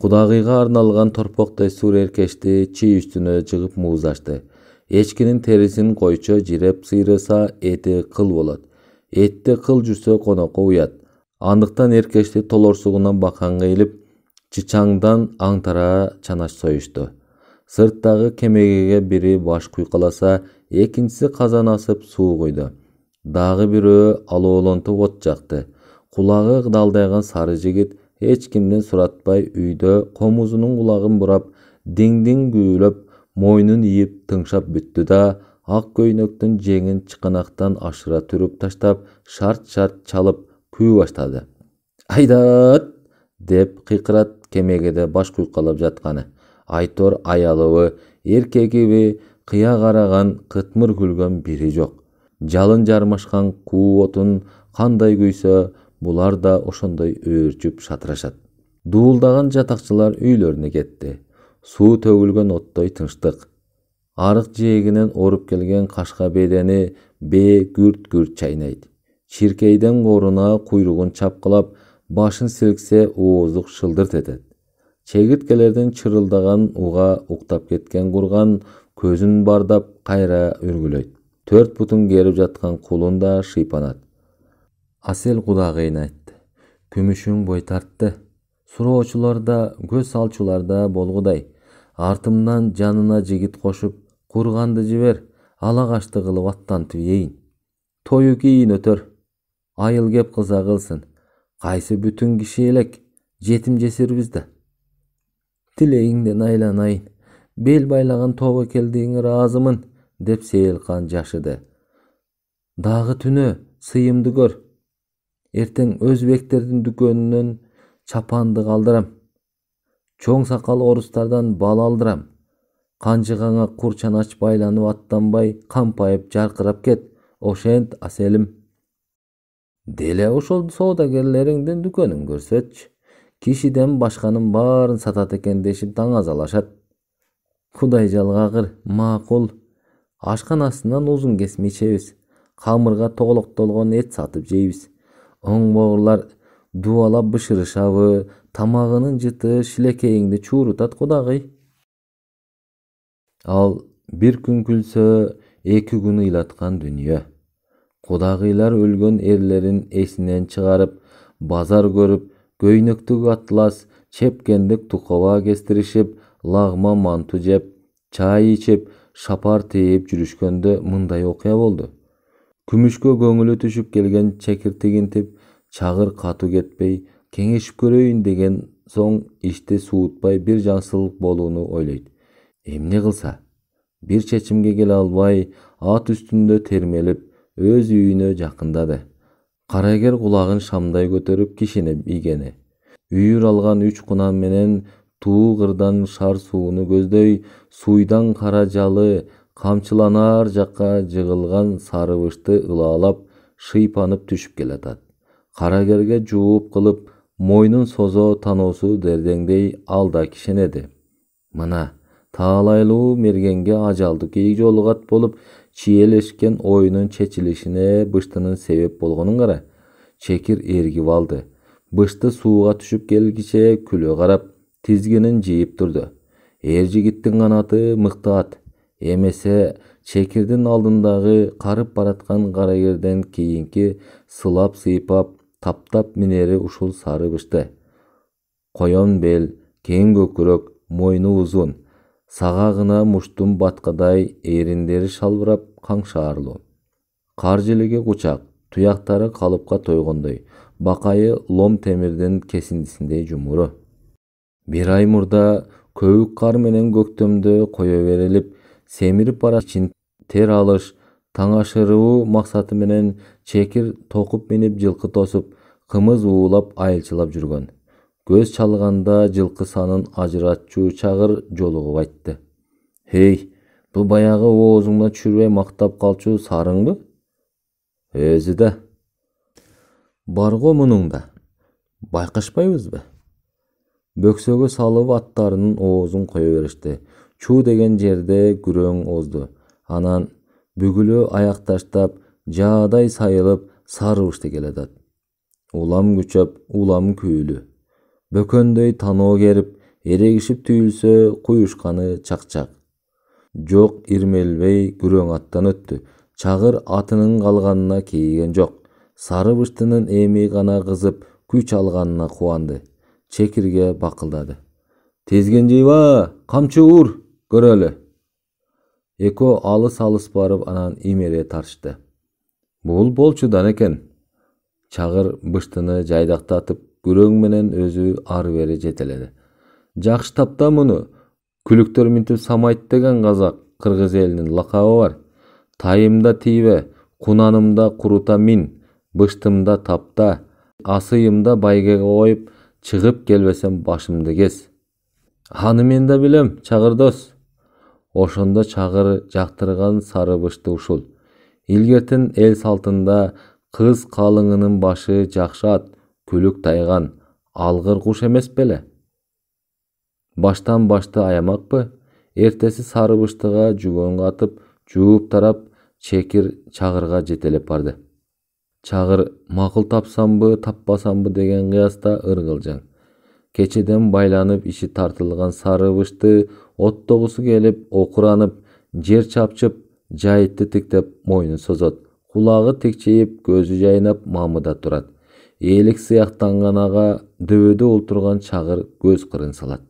Speaker 1: құдағиға арналған торпоқтай сур еркешті чи үстіне жығып ашты ешкінің терісін қойчы жиреп сыйрыса еті қыл болады етті қыл жүрсе қонаққа ұят андыктан эркечти толорсугунан тол орсугунан баканга илип чычаңдан аңтара чанаш союшту сырттагы кемегеге бири баш куйкаласа экинчиси казан асып суу куйду дагы бирөө алоолонтуп от жакты кулагы далдайган сары жигит эч кимден суратпай үйдө комузунун кулагын бурап диң диң күүлөп мойнун ийип тыңшап бүттү да ак көйнөктүн жеңин чыканактан ашыра түрүп таштап шарт шарт чалып күбе баштады айдат деп қиқырат кемегеде баш құйқалап жатқаны айтор аялыбы эркегиби кыя караган кытмыр күлгөн бири жок жалын жармашқан куу отун қандай күйсө булар да ошондой өөрчүп шатырашат Дуылдаған жатакчылар үйлөрүнө кетті. суу төгүлгөн оттой тынчтык Арық жээгинен орып келген қашқа бедени бээ күрт күрт чайнайт Чиркейден қорына құйрығын чапқылап, башын силксе ооздук шылдырт этет Чегіткелердің чырылдаған уға ұқтап кеткен құрған көзін бардап қайра үргілейді. Төрт бұтын керіп жатқан қолында да шипанат. Асел құдағайын айтты. Күмішің бой тартты. көз салчуларда болғыдай. Артымнан жанына жігіт қошып, құрғанды жібер, ала түйейін. тою кейін айыл кеп кылса кылсын кайсы бүтүн киши элек жетим жесирбиз да тилегиңден айланайын бел байлаган тобокелдигиңе ыраазымын деп қан жашыды Дағы түнө сыйымды көр эртең өзбектердин дүкөнүнөн чапанды қалдырам. чоң сакал орыстардан бал алдырам канжыгаңа курчанач байланып аттанбай кампайып жаркырап кет ошент аселім. деле ошол соодагерлериңдин дүкөнүн көрсөтчү кишиден башканын баарын сатат экен дешип таңазалашат кудай жалгагыр макул ашканасынан узун кесме ичебиз камырга тоголоктолгон эт сатып жейбиз оң боорлар дубалап бышырышабы тамагынын жыты шилекейиңди чуурутат кудагый ал бир күн күлсө эки күн ыйлаткан дүнйө кудагыйлар өлгөн эрлерин эсинен чыгарып базар көрүп көйнөктүк атлас чепкендик тукаба кестиришип лагма манту жеп чай ичип шапар тээп жүрүшкөндө мындай окуя болду күмүшкө көңүлү түшүп келген чекиртигинтип чагыр катуу кетпей кеңешип көрөйүн деген соң ишти суутпай бир жаңсылык болууну ойлойт эмне кылса бир чечимге келе албай ат үстүндө термелип өз үйүнө жакындады карайгер кулагын шамдай көтөрүп кишини ийгени үйүр алган үч кунан менен туу кырдан шар сууну көздөй суйдан кара жалы камчыланар жакка жыгылган сарыбышты ылаалап шыйпанып түшүп келатат карагерге жууп кылып мойнун созо таноосу дердеңдей алда кишенеди мына таалайлуу мергенге ажалдуу кейик жолугат болуп чиелешкен оюнун чечилишине быштынын себеп болгонун кара чекир эргип алды бышты сууга түшүп келгиче күлө карап тизгинин жыйып турду эр жигиттин канаты мыкты ат эмесе чекирдин алдындагы карып бараткан карагерден кийинки сылап сыйпап таптап минери ушул сары бышты коен бел кең көкүрөк мойну узун сага муштум баткадай эриндери шалбырап қар қаржілігі кучак тұяқтары қалыпқа тойғандай Бақайы лом темірден кесіндісіндей жұмыры. бір ай мурда көбүк қар менен көктөмдө қоя беріліп семіріп бара чин тер алыш таң мақсаты максаты менен чекир токуп минип жылкы тосуп кымыз уулап айылчылап жүргөн көз чалганда жылқы санын ажыратчу чағыр жолугуп айтты хей бұл баяғы оозуңда чүрбей мактап калчу сарыңбы өзү да бар го мұның да байкашпайбызбы бөксөгө салып аттарынын оозун кое беришти Чу деген жерде күрөң озду анан бүгүлө аяк таштап жаадай сайылып сарыбышты келатат улам күчөп улам күүлү бөкөндөй таноо керип эрегишип түйүлсө куюшканы чакчак жок ирмелбей күрөң аттан өттү чагыр атынын калганына кейиген жок сары быштынын эми гана кызып күч алганына кубанды чекирге бакылдады тезгенжиба камчы ур көрөлү экөө алыс алыс барып анан имере тартышты бул болчудан экен чагыр быштыны жайдактатып күрөң менен өзү ары бери жетеледи жакшы тапта муну күліктер мінтіп самайт деген қазақ қырғыз елінің лақабы бар тайымда тийбе кунанымда курута мин быштымда тапта асыйымда байгеге ойып чыгып келбесем башымды кес аны мен да билем дос ошондо чагыр жактырган сары бышты ушул илгертин эл салтында кыз калыңынын башы жакшы ат күлүк тайган алгыр куш эмес беле баштан башты аямакпы эртеси сарыбыштыга жүгөн катып жууп тарап чекир чагырга жетелеп барды чагыр макул тапсамбы таппасамбы деген кыяста ыргылжаң кечеден байланып иши тартылган сарыбышты оттогусу келип окуранып жер чапчып жайытты тиктеп мойнун созот кулагы тикчейип көзү жайнап мамыда турат ээлик сыяктанган ага дөбөдө олтурган чагыр көз кырын салат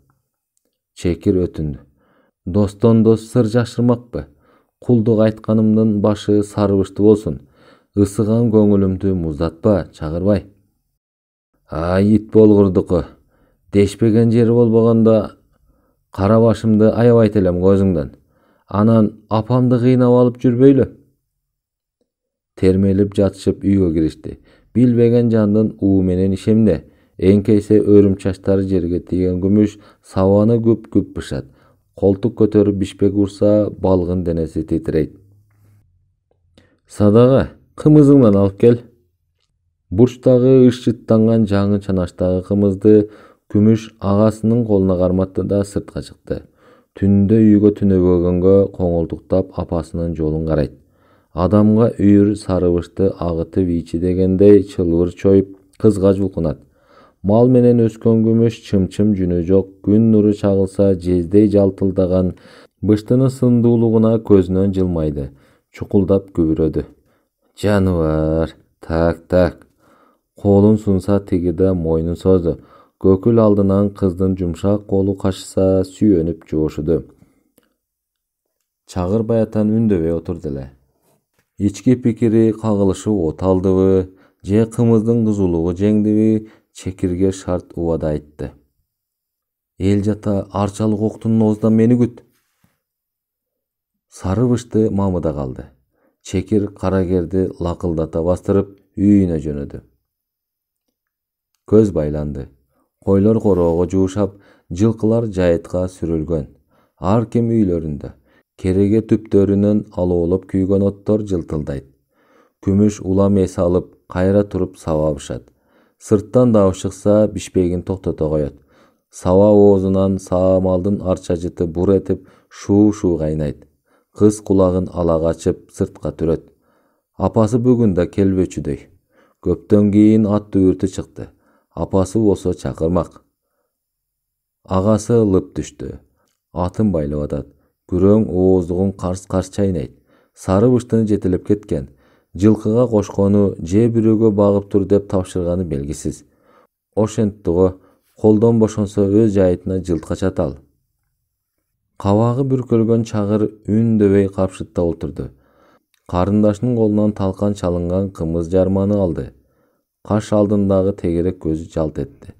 Speaker 1: чекир өтүндү достон дос сыр жашырмакпы кулдук айтканымдын башы сарыбышты болсун ысыган көңүлүмдү муздатпа чагырбай ай ит болгурдуку дешпеген жери болбогондо кара башымды аябайт элем көзүңдөн анан апамды кыйнап алып жүрбөйлү термелип жатышып үйгө киришти билбеген жандын уу менен ишемде эңкейсе өрүм чачтары жерге тийген күмүш сабаны күп күп бышат колтук көтөрүп бишпек урса балгын денеси титирейт садага кымызыңдан алып кел бурчтагы ыш жыттанган жаңы чаначтагы кымызды күмүш агасынын колуна карматты да сыртка чыкты түндө үйгө түнөбөгөнгө коңолтуктап апасынын жолун карайт адамга үйүр сарыбышты агытып ийчи дегендей чылбыр чоюп кызга жулкунат мал менен өскөн күмүш чымчым жүнү жок күн нуру чагылса жездей жалтылдаган быштынын сындуулугуна көзүнөн жылмайды чукулдап күбүрөдү жаныбар так так колун сунса тиги да мойнун созду көкүл алдынан кыздын жумшак колу качса сүйөнүп жоошуду чагырбай атан үндөбөй отурду эле ички пикири кагылышып оталдыбы же кымыздын кызуулугу жеңдиби чекирге шарт убада айтты Эл жата арчалык октунун оозунан мени күт сарыбышты мамыда калды чекир карагерди лакылдата бастырып үйүнө жөнөдү көз байланды койлор короого жуушап жылкылар жайытка сүрүлгөн ар ким үйлөрүндө кереге түптөрүнөн алоолоп күйгөн оттор жылтылдайт күмүш улам эс алып кайра туруп сабабышат сырттан дагы чыкса бишпегин токтото коет саба оозунан саамалдын арча жыты бур этип шуу шуу кайнайт кыз кулагын ала качып сыртка түрөт апасы бүгүн да келбөчүдөй көптөн кийин ат дүбүртү чыкты апасы болсо чакырмак агасы лып түштү атын байлап атат күрөң ооздугун карс карс чайнайт сары быштын жетелеп кеткен жылкыга кошкону же бирөөгө багып тур деп тапшырганы белгисиз ошентти колдон бошонсо өз жайытына жылт качат ал кабагы бүркөлгөн чагыр үндөбөй капшытта олтурду карындашынын колунан талкан чалынган кымыз жарманы алды каш алдындагы тегерек көзү жалт этти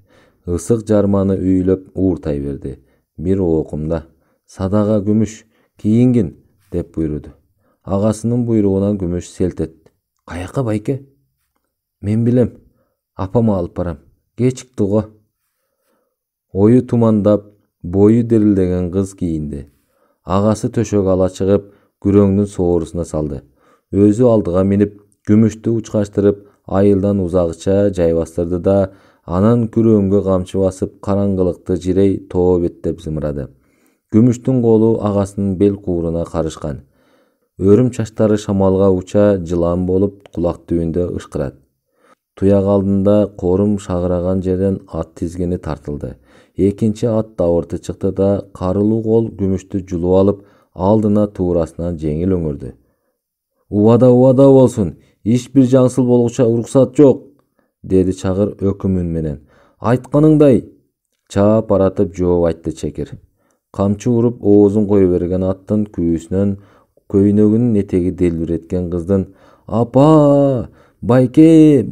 Speaker 1: ысык жарманы үйүлөп ууртай берди бир оокумда садага күмүш кийингин деп буйруду ағасының бұйрығынан күміш селт етті қаяққа байке мен білем апама алып барам кечікті ғой ойы тұмандап бойы дірілдеген қыз киінді ағасы төшек ала шығып күреңнің соғырысына салды өзі алдыға мініп күмішті ұшқаштырып айылдан ұзағыша бастырды да анан күреңге қамшы басып қараңғылықты жирей тоып еттеп зымырады күміштің қолы ағасының бел қуырына қарышқан өрүм чачтары шамалга уча жылан болуп кулак түбүндө ышкырат туяк алдында корум шагыраган жерден ат тизгини тартылды экинчи ат дабырты чыкты да карылуу кол күмүштү жулуп алып алдына туурасынан жеңил өңүрдү убада убада болсун иш бир жаңсыл болгуча уруксат жок деди чагыр өкүм үн менен айтканыңдай чаап аратып жооп айтты чекир камчы уруп оозун кое берген аттын күүсүнөн көйнөгүнүн этеги делбиреткен кыздын апа байке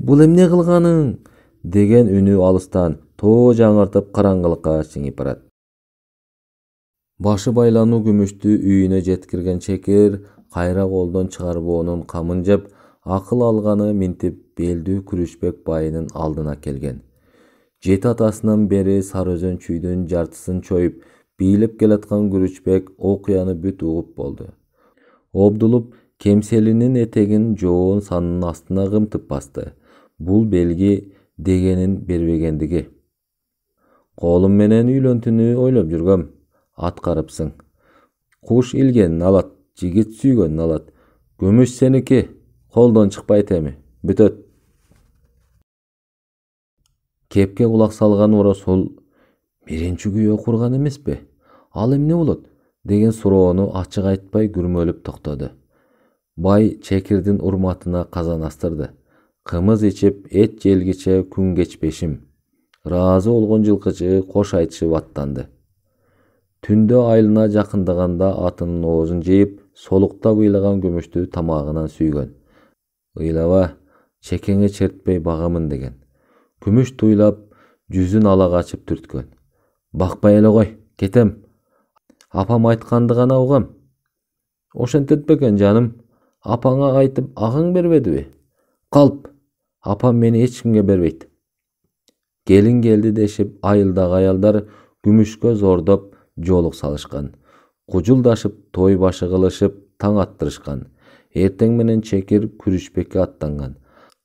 Speaker 1: бул эмне кылганың деген үнү алыстан тоо жаңыртып караңгылыкка сиңип барат башы байлануу күмүштү үйүнө жеткирген чекер кайра колдон чыгарбоонун камын жеп акыл алганы минтип белдүү күрүчбек байынын алдына келген жети атасынан бери сары өзөн чүйдүн жартысын чоюп бийлеп келаткан күрүчбек окуяны бүт угуп болду Обдулуп кемселінің этегин жоон санын астына кымтып басты бұл белги дегенін бербегендиги қолым менен үйлөнтүүнү ойлоп жүргөм аткарыпсың куш илгенин алат жигит сүйгөнүн алат күмүш сеники колдон чыкпайт эми бүтөт кепке кулак салган оросул биринчи күйөө курган эмеспи ал эмне болот деген сұрауыны ачык айтпай күрмөлүп токтоду бай чекирдин урматына казан астырды кымыз ичип эт желгиче күн кечпешим ыраазы болгон жылкычы кош айтышып аттанды түндө айылына жакындаганда атынын оозун жейип солуктап ыйлаган күмүштү тамагынан сүйгөн ыйлаба чекеңе чертпей багамын деген күмүш туйлап жүзүн ала качып түрткөн бакпай эле кой кетем апам айтқанды ғана ұғам ошентет бекен жаным апаңа айтып ағаң бе? қалп апам мені ешкімге бермейді бербейт келді дешіп, айылдағы аялдар күмішке зордап жолық салышқан. Құжылдашып, той башы қылышып, таң аттырышқан. эртең менен чекир аттанған. аттанған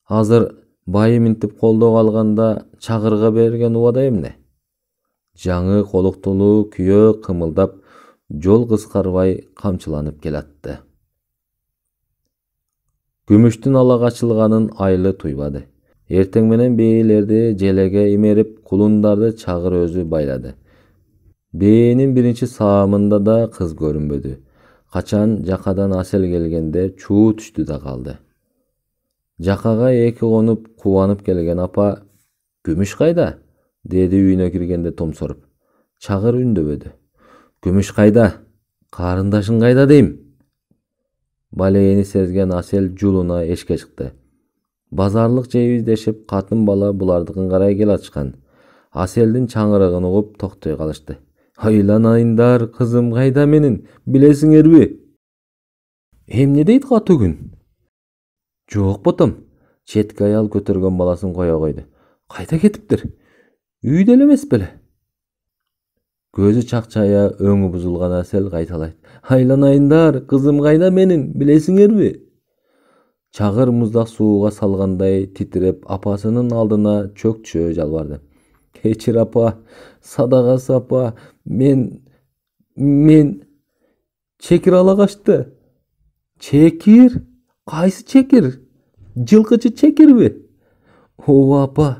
Speaker 1: азыр байы минтип колдоо алганда чагырга берген убада эмне жаңы колуктулуу күйөө кымылдап жол қысқарбай қамшыланып келатты күмүштүн ала качылганын айлы туйбады эртең менен бээлерди желеге имерип кулундарды чагыр өзү байлады бээнин биринчи саамында да қыз көрүнбөдү Қачан жақадан асел келгенде чуу түштү да калды жакага эки конуп кубанып келген апа күмүш кайда деди үйүнө киргенде томсоруп чагыр үндөбөдү күміш қайда қарындашың қайда дейм бәлені сезген асель жулуна ешке чыкты Базарлық жейіздешіп, қатын бала булардыкын карай келатышкан аселдин чаңырыгын угуп токтой калышты айланайындар кызым кайда менин билесиңерби эмне дейт түгін. жок ботом четке аял көтөргөн баласын кое койду кайда кетиптир үйдө эле эмес көзі чақчая өңі бұзылған әсел қайталайды айланайындар қызым қайда менің білесіңер бе чағыр мұздақ суға салғандай титіреп апасының алдына чөкчө жалбарды кешір апа садағасы апа мен мен чекир ала қашты чекир қайсы чекир Жылқычы чекір бе ооба апа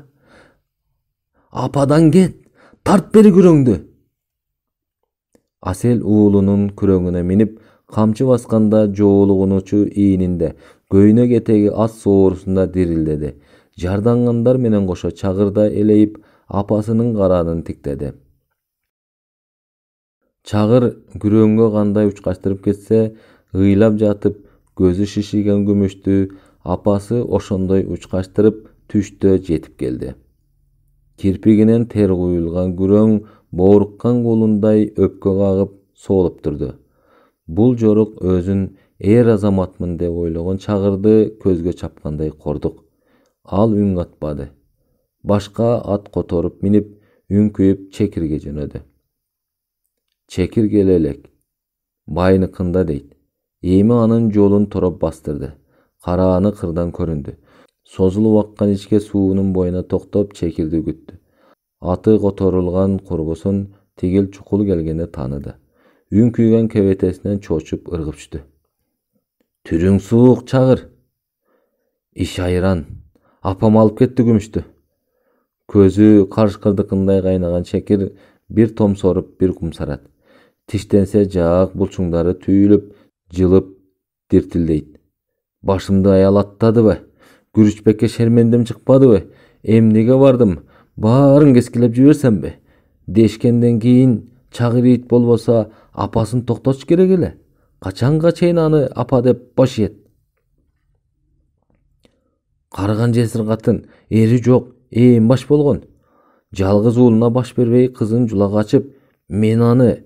Speaker 1: ападан кет тарт бері күреңді асел уулунун күрөңүнө минип камчы басканда жоолугунучу ийнинде көйнөк этеги ат соорусунда дирилдеди жардангандар менен кошо чагырда элейип апасынын караанын тиктеди чагыр күрөңгө кандай учкаштырып кетсе ыйлап жатып көзү шишиген күмүштү апасы ошондой учкаштырып түштө жетип келди кирпигинен тер куюлган күрөң бооруккан қолындай өпкө кагып солып турду бул жорук өзүн эр азаматмын деп ойлогон чагырды көзгө чапкандай қордық. ал үн катпады башка ат которуп минип үңкүйүп чекирге жөнөдү чекир келе элек байыныкында дейт эми анын жолун тороп бастырды карааны кырдан көрүндү созулуп аккан ичке суунун боюна токтоп чекирди күттү аты которулган тегел тигил чукул келгенде үн күйген кебетесинен чочуп ыргып түштү түрүң суық чагыр иш айран апам алып кетті күмүштү Көзі карышкырдыкындай қайнаған шекер бір том сорып, бір кумсарат тиштенсе жақ булчуңдары түйіліп, жылып диртилдейт башымды ба аттадыбы күрүчбекке шықпады ба эмнеге бардым баарын кескилеп жиберсемби дешкенден кийин чагыры бол болбосо апасын токтотуш керек эле качанга чейин аны апа деп баш ийет карыган жесир катын эри жок ээн баш болгон жалгыз уулуна баш бербей кызын жула качып мен аны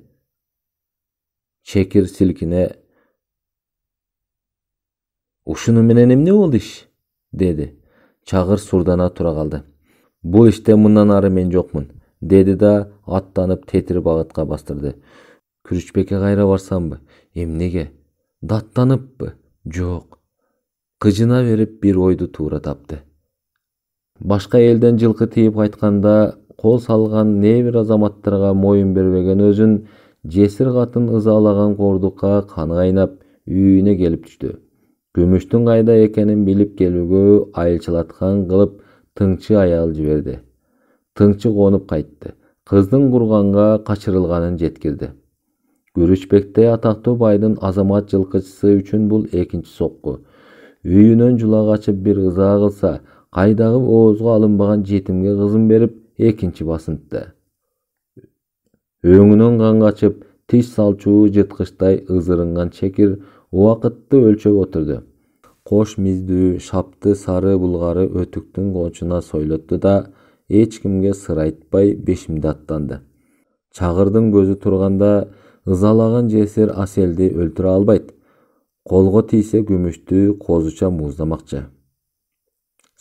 Speaker 1: чекир силкине ушуну менен эмне болду иш деди чагыр сурдана тура калды бұл іште мындан ары мен жоқмын деді да аттанып тетір бағытқа бастырды күрішбекке қайра барсамбы эмнеге даттаныппы жоқ қыжына беріп бір ойды тура тапты башка елден жылқы тийип қайтқанда, қол салған не бир мойын бербеген өзін, жесір қатын ызалаган кордукка каны кайнап үйүнө келип түштү күмүштүн кайда экенин билип келүүгө кылып тыңчы аял жіберді тыңчы қонып қайтты қыздың құрғанға қашырылғанын жеткізді гүрішбекте атақты байдың азамат жылқышысы үшін бұл екінші соққы үйінен жұла қашып бір ыза қылса қайдағы оғызға алынбаған жетімге қызын беріп екінші басынтты өңінен қан қашып тіс салчуы жыртқыштай ызырынған шекер уақытты өлшеп отырды кош миздүү шапты сары булгары өтүктүн кочуна сойлотту да эч кимге сыр айтпай бешимде аттанды чагырдын көзү турганда ызалаган жесир аселди өлтүрө албайт колго тийсе күмүштү козуча муздамакчы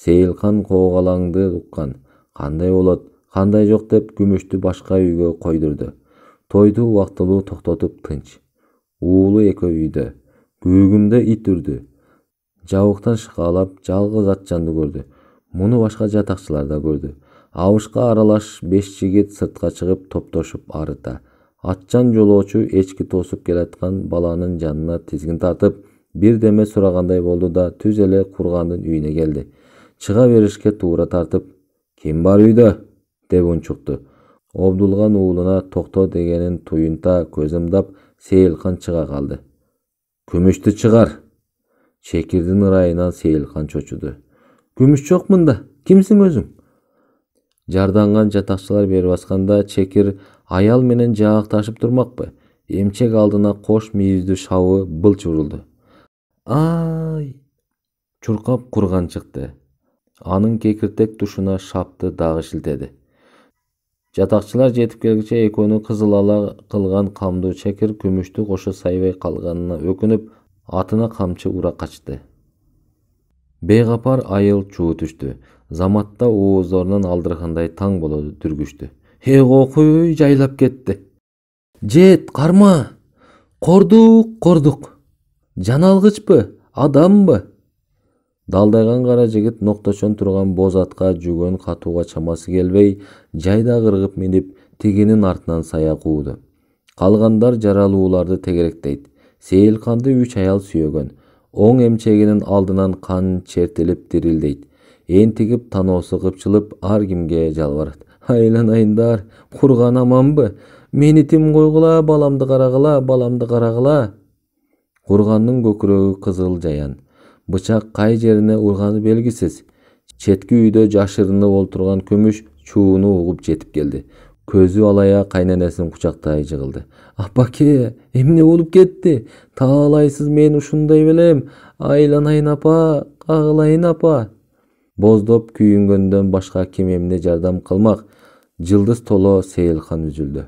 Speaker 1: сейилкан коогалаңды уккан кандай болот кандай жок деп күмүштү башка үйгө койдурду тойду убактылуу токтотуп тынч уулу экөө үйдө күүгүмдө ит үрдү жауықтан шығалап жалғыз атчанды көрді мұны башка жатакчылар да көрді абышка аралаш, беш жигит сыртка шығып топтошып арыта Атчан жолоочу эчки тосып келаткан баланың жанына тизгин тартып деме сұрағандай болды да түз эле кургандын үйүнө келди чыга беришке туура тартып ким бар үйдө деп унчукту обдулган уулуна токто дегенин туюнта ымдап сейилкан чыга калды күмүштү чыгар шекирдин ырайынан сейілхан чочуду күмүш жок мында кимсиң өзүң жарданган жатакчылар бери басқанда чекир аял менен жаакташып турмакпы эмчек алдына қош мүйүздүү шауы былч урулду ай чуркап құрған чыкты аның кекиртек тушуна шапты дагы шилтеди жатакчылар жетип келгиче экөөнү кызыл қылған кылган камдуу чекир күмүштү кошо сайбай калганына өкүнүп атына қамшы ура качты Бейғапар айыл чуу түшті. заматта ооздорунан алдыргандай таң боло түргүшті. э кокуй жайлап кетті. жет карма кордук кордук жаналгычпы адамбы далдайган кара жигит нокточон тұрған боз атка жүгөн катууга чамасы келбей жайда қырғып минип тигинин артынан сая кууду калгандар жаралууларды тегеректейт сейілқанды үч аял сүйөгөн оң эмчегинин алдынан кан чертилип дирилдейт энтигип таносы кыпчылып ар кимге жалбарат айланайындар курган аманбы мени тим койгула баламды карагыла баламды карагыла құрғанның көкүрөгү кызыл жаян бычак қай жерине урганы белгисиз четки үйдө жашырынып олтурган күмүш чууну угуп жетип келді көзү алая кайненесин кучактай жыгылды апаке эмне болуп кетти таалайсыз мен ушундай белем айланайын апа кагылайын апа боздоп күйүнгөндөн башка ким эмне жардам кылмак жылдыз толо сейилхан үзүлдү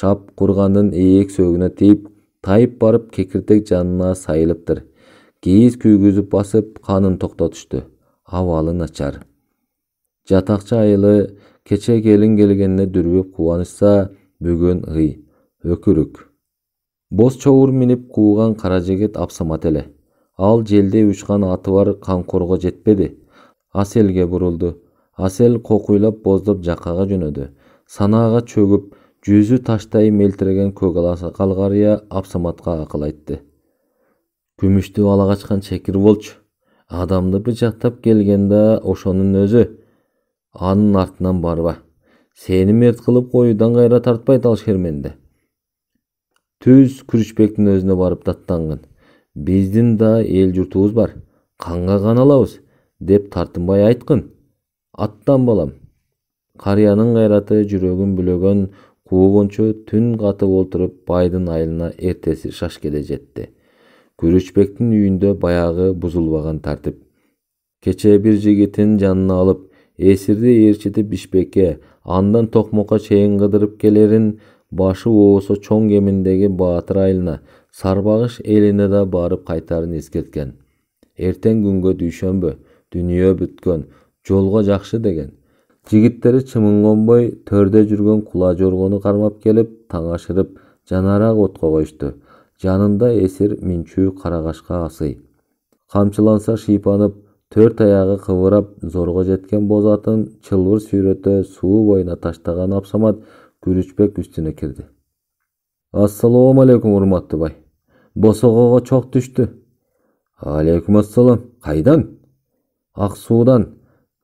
Speaker 1: шап кургандын ээк сөөгүнө тийип тайып барып кекиртек жанына сайылыптыр кийиз күйгүзүп басып канын токтотушту абалы начар жатакчы айылы кече келин келгенине дүрбүп кубанышса бүгүн ый өкүрүк боз чоур минип кууган кара жигит апсамат эле ал желдей учкан аты бар канкорго жетпеди аселге бурулду асел кокуйлап боздоп жакага жөнөдү санаага чөгүп жүзү таштай мелтиреген көк ала сакал карыя апсаматка акыл айтты күмүштү ала качкан чекир болчу адамды бычактап келген да ошонун өзү анын артынан барба сени мерт кылып коюудан кайра тартпайт ал шерменди түз күрүчбектин өзүнө барып даттангын биздин да эл журтубуз бар канга кан алабыз деп тартынбай айткын аттан балам карыянын кайраты жүрөгүн бүлөгөн куугунчу түн катып олтуруп байдын айылына эртеси шашкеле жетти күрүчбектин үйүндө баягы бузулбаган тартип кечээ бир жигитин жанына алып эсирди ээрчитип бишпекке андан токмокко чейин кыдырып келерин башы оосо чоң кеминдеги баатыр айылына сарбагыш элине да барып кайтарын эскерткен эртең күнгө дүйшөмбү дүнүйө бүткөн жолго жакшы деген жигиттери чымынгонбой төрдө жүргөн кула жоргону кармап келип таңашырып жанараак отко коюшту жанында эсир минчүү карагашка асый камчыланса шыйпанып төрт аягы кыбырап зорго жеткен боз атын чылбыр сүйрөтө суу боюна таштаган апсамат күрүчбек үстүнө кирди ассалому алейкум урматтуу бай босогого чок түштү алейкум ассалам кайдан ак суудан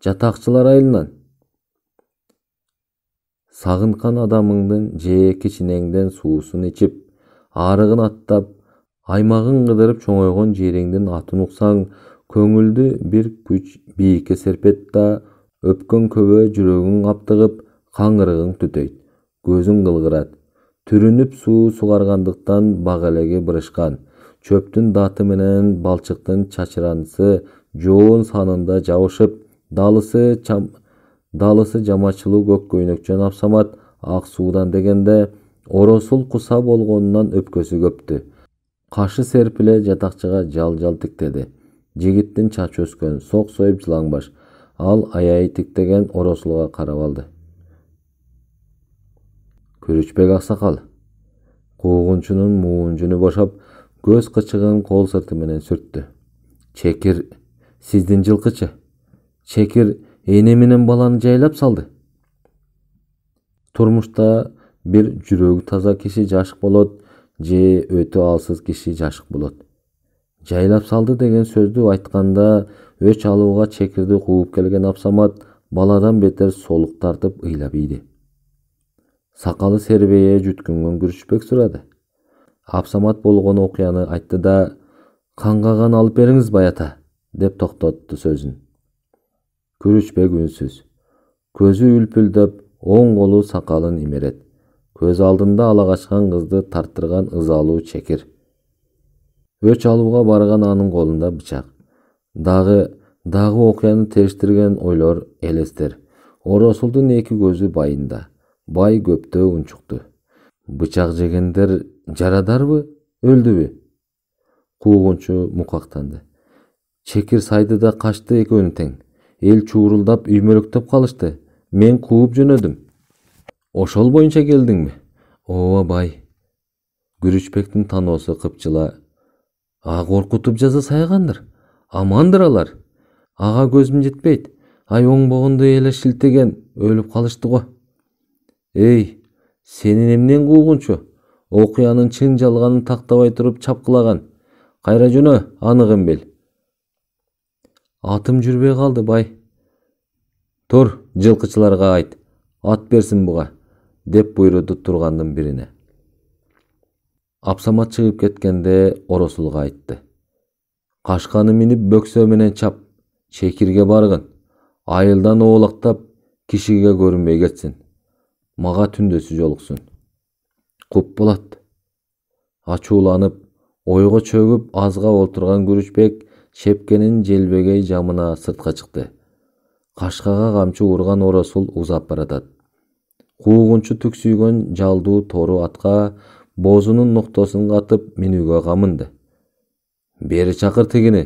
Speaker 1: жатакчылар айылынан сагынган адамыңдын же кичинеңден суусун ичип арыгын аттап аймагын кыдырып чоңойгон жериңдин атын уксаң көңілді бір күч биікке серпет да көбө жүрөгүң жүрегің аптығып түтөйт түтейді көзің қылғырат. түрініп суы суғарғандықтан бағалеге бырышкан чөптің даты менен балшықтың чачыранысы жоон санында жабышып далысы чам, далысы жамачылуу көк көйнөкчөн апсамат ақ суудан дегенде оросул куса болгонунан өпкөсү көптү кашы серпиле жатакчыга жал жал тиктеди жигиттин чачы өскөн сок союп жалаңбаш ал аяй тиктеген оросулуга карап алды күрүчбек аксакал куугунчунун муунжуну бошоп көз кычыгын кол сырты менен сүрттү чекир сиздин жылкычы чекир эне менен баланы жайлап салды турмушта бир жүрөгү таза киши жашык болот же өтө алсыз киши жашык болот жайлап салды деген сөзді айтқанда өч алуға чекірді қуып келген абсамат баладан бетер солық тартып ыйлап иді сақалы сербейе жүткүнгөн күрішбек сұрады абсамат болгон окуяны айтты да канга алып бериңиз баята деп токтотту сөзүн күрүчбек үнсүз көзү үлпүлдөп оң колу сакалын имерет көз алдында ала качкан кызды тарттырган ызалуу чекир өч алууга барган анын колунда бычак дагы дагы окуяны териштирген ойлор элестер оросулдун эки көзү байында бай көптө унчукту бычак жегендер жарадарбы өлдүбү куугунчу мукактанды чекир сайды да качты экөөнү тең эл чуурулдап үймөлөктөп калышты мен кууп жөнөдүм ошол боюнча келдиңби ооба бай күрүчбектин таноосу кыпчыла а коркутуп жазы амандыр алар Аға көзүм жетпейт ай оңбогондой эле шилтеген өлүп калышты го эй сені эмнең куугунчу окуянын чын жалганын тактабай туруп чапкылаган кайра жөнө аныгын бел. атым жүрбөй қалды, бай тур жылкычыларга айт ат берсин буга деп буйруду тургандын бирине апсамат чыгып кеткенде оросулга айтты кашканы минип бөксө менен чап чекирге баргын айылдан оолактап кишиге көрүнбөй кетсин мага түндөсү жолуксун куп болот ачууланып ойго чөгүп азга олтурган күрүчбек шепкенин желбегей жамына сыртка чыкты кашкага камчы урган оросул узап баратат куугунчу түксүйгөн жалдуу тору атка бозунун ноктосун катып менуге камынды бери чакыр тигини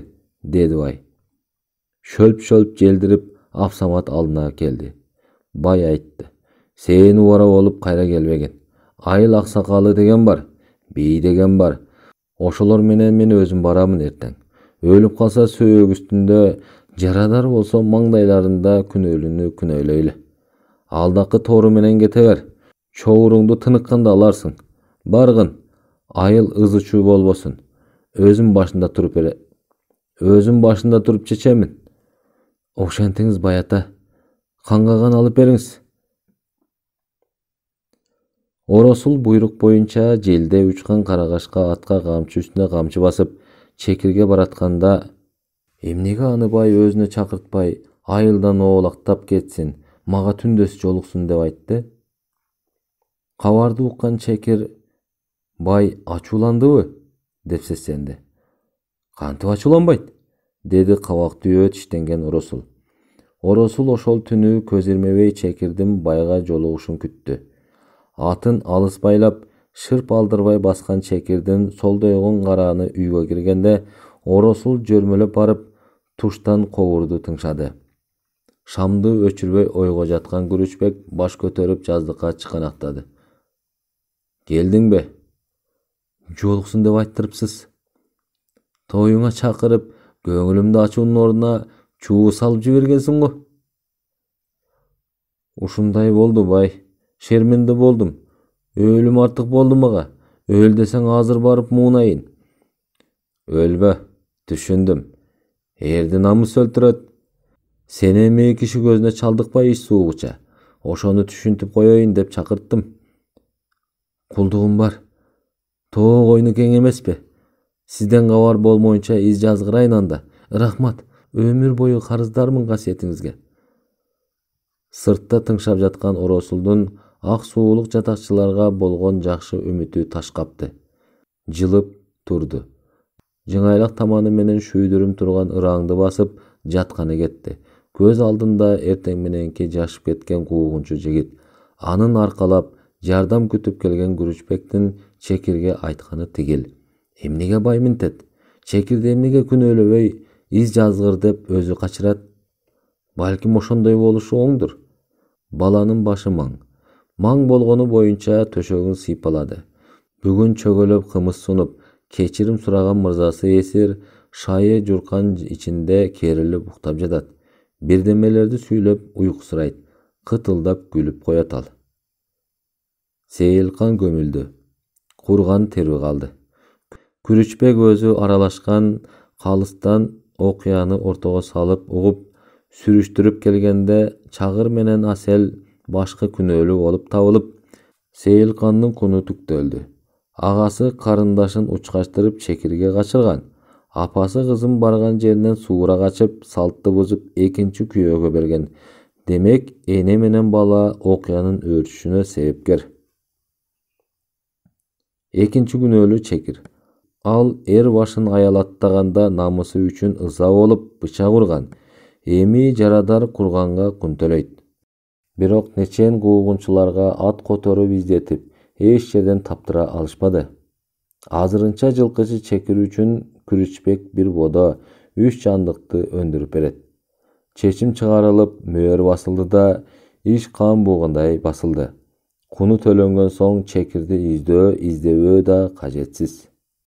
Speaker 1: деди бай шөлп шөлп желдирип апсамат алдына келді. бай айтты сен убара болуп қайра келбеген айыл ақсақалы деген бар бий деген бар ошолор менен мен өзім барамын эртең өлүп калса сөөк үстүндө жарадар болсо маңдайларында күн күнөөлөйлү алдакы тору менен кете бер чоуруңду тыныкканда аларсың баргын айыл ыз учуу болбосун өзүм башында туруп эле өзүм башында туруп чечемин ошентиңиз бай ата канга гана алып бериңиз оросул буйрук боюнча желде учкан каракашка атка камчы үстүнө камчы басып чекирге баратканда эмнеге аны бай өзүнө чакыртпай айылдан оолактап кетсин мага түндөс жолуксун деп айтты кабарды уккан чекир бай ачуландыбы деп сестенди кантип ачууланбайт деди кабак түйөт иштенген оросул оросул ошол түнү көз ирмебей байға байга жолугушун күттү атын алыс байлап шырп алдырбай баскан чекирдин солдойгон карааны үйгө киргенде оросул жөрмөлөп барып туштан кобурду тыңшады шамды өчүрбөй ойго жаткан күрүчбек баш көтөрүп жаздыкка чыканактады келдиңби жолықсын деп айттырыпсыз тойыңа шақырып көңілімді ашудың орнына чуу салып жібергенсің ғой ушундай болды, бай Шерменді болдым. өлім артық болды маға? өл десең азыр барып муунайын өлбө түшүндүм эрди намыс өлтүрөт сен эми киши көзүнө чалдыкпай иш суугуча ошону түшүнтүп коеюн деп чакырттым кулдугум бар тоо койну кең эмеспи сизден кабар болмоюнча из жазгырайын анда ыракмат өмүр бою карыздармын касиетиңизге сыртта тыңшап жаткан оросулдун ак суулук жатакчыларга болгон жакшы үмүтү таш капты жылып турду жыңайлак таманы менен шүйдүрүм турган ырааңды басып жатканы кетти көз алдында эртең мененки жашып кеткен куугунчу жигит анын аркалап жардам күтүп келген күрүчбектин чекирге айтқаны тигил эмнеге бай минтет чекирди эмнеге күнөөлөбөй из жазгыр деп өзү качырат балким ошондой болушу оңдур баланын башы маң маң болгону боюнча төшөгүн сыйпалады бүгүн чөгөлөп кымыз сунуп кечирим сураган мырзасы эсир шайы журкан ичинде керилип уктап жатат бирдемелерди сүйлөп уйкусурайт кытылдап күлүп коет ал сейилкан көмүлдү курган тері қалды күрүчбек өзү аралашкан калыстан окуяны ортого салып угуп сүрүштүрүп келгенде чагыр менен асел башкы күнөөлүү болуп табылып сейилкандын куну түктөлдү агасы карындашын учкаштырып чекирге качырган апасы кызын барган жеринен суура качып салтты бузуп экинчи күйөөгө берген демек эне менен бала окуянын өрчүшүнө себепкер экинчи күнөөлү чекир ал эр башын аялаттаганда намысы үчүн ыза болуп бычак урган эми жарадар курганга күнтөлөйт бирок нечен куугунчуларга ат которуп издетип эч жерден таптыра алышпады азырынча жылкычы чекир үчүн күрүчбек бир бодо үч жандыкты өндүрүп берет чечим чыгарылып мөөр басылды да иш кан буугандай басылды Куну төлөнгөн соң чекирди издөө издөө да кажетсиз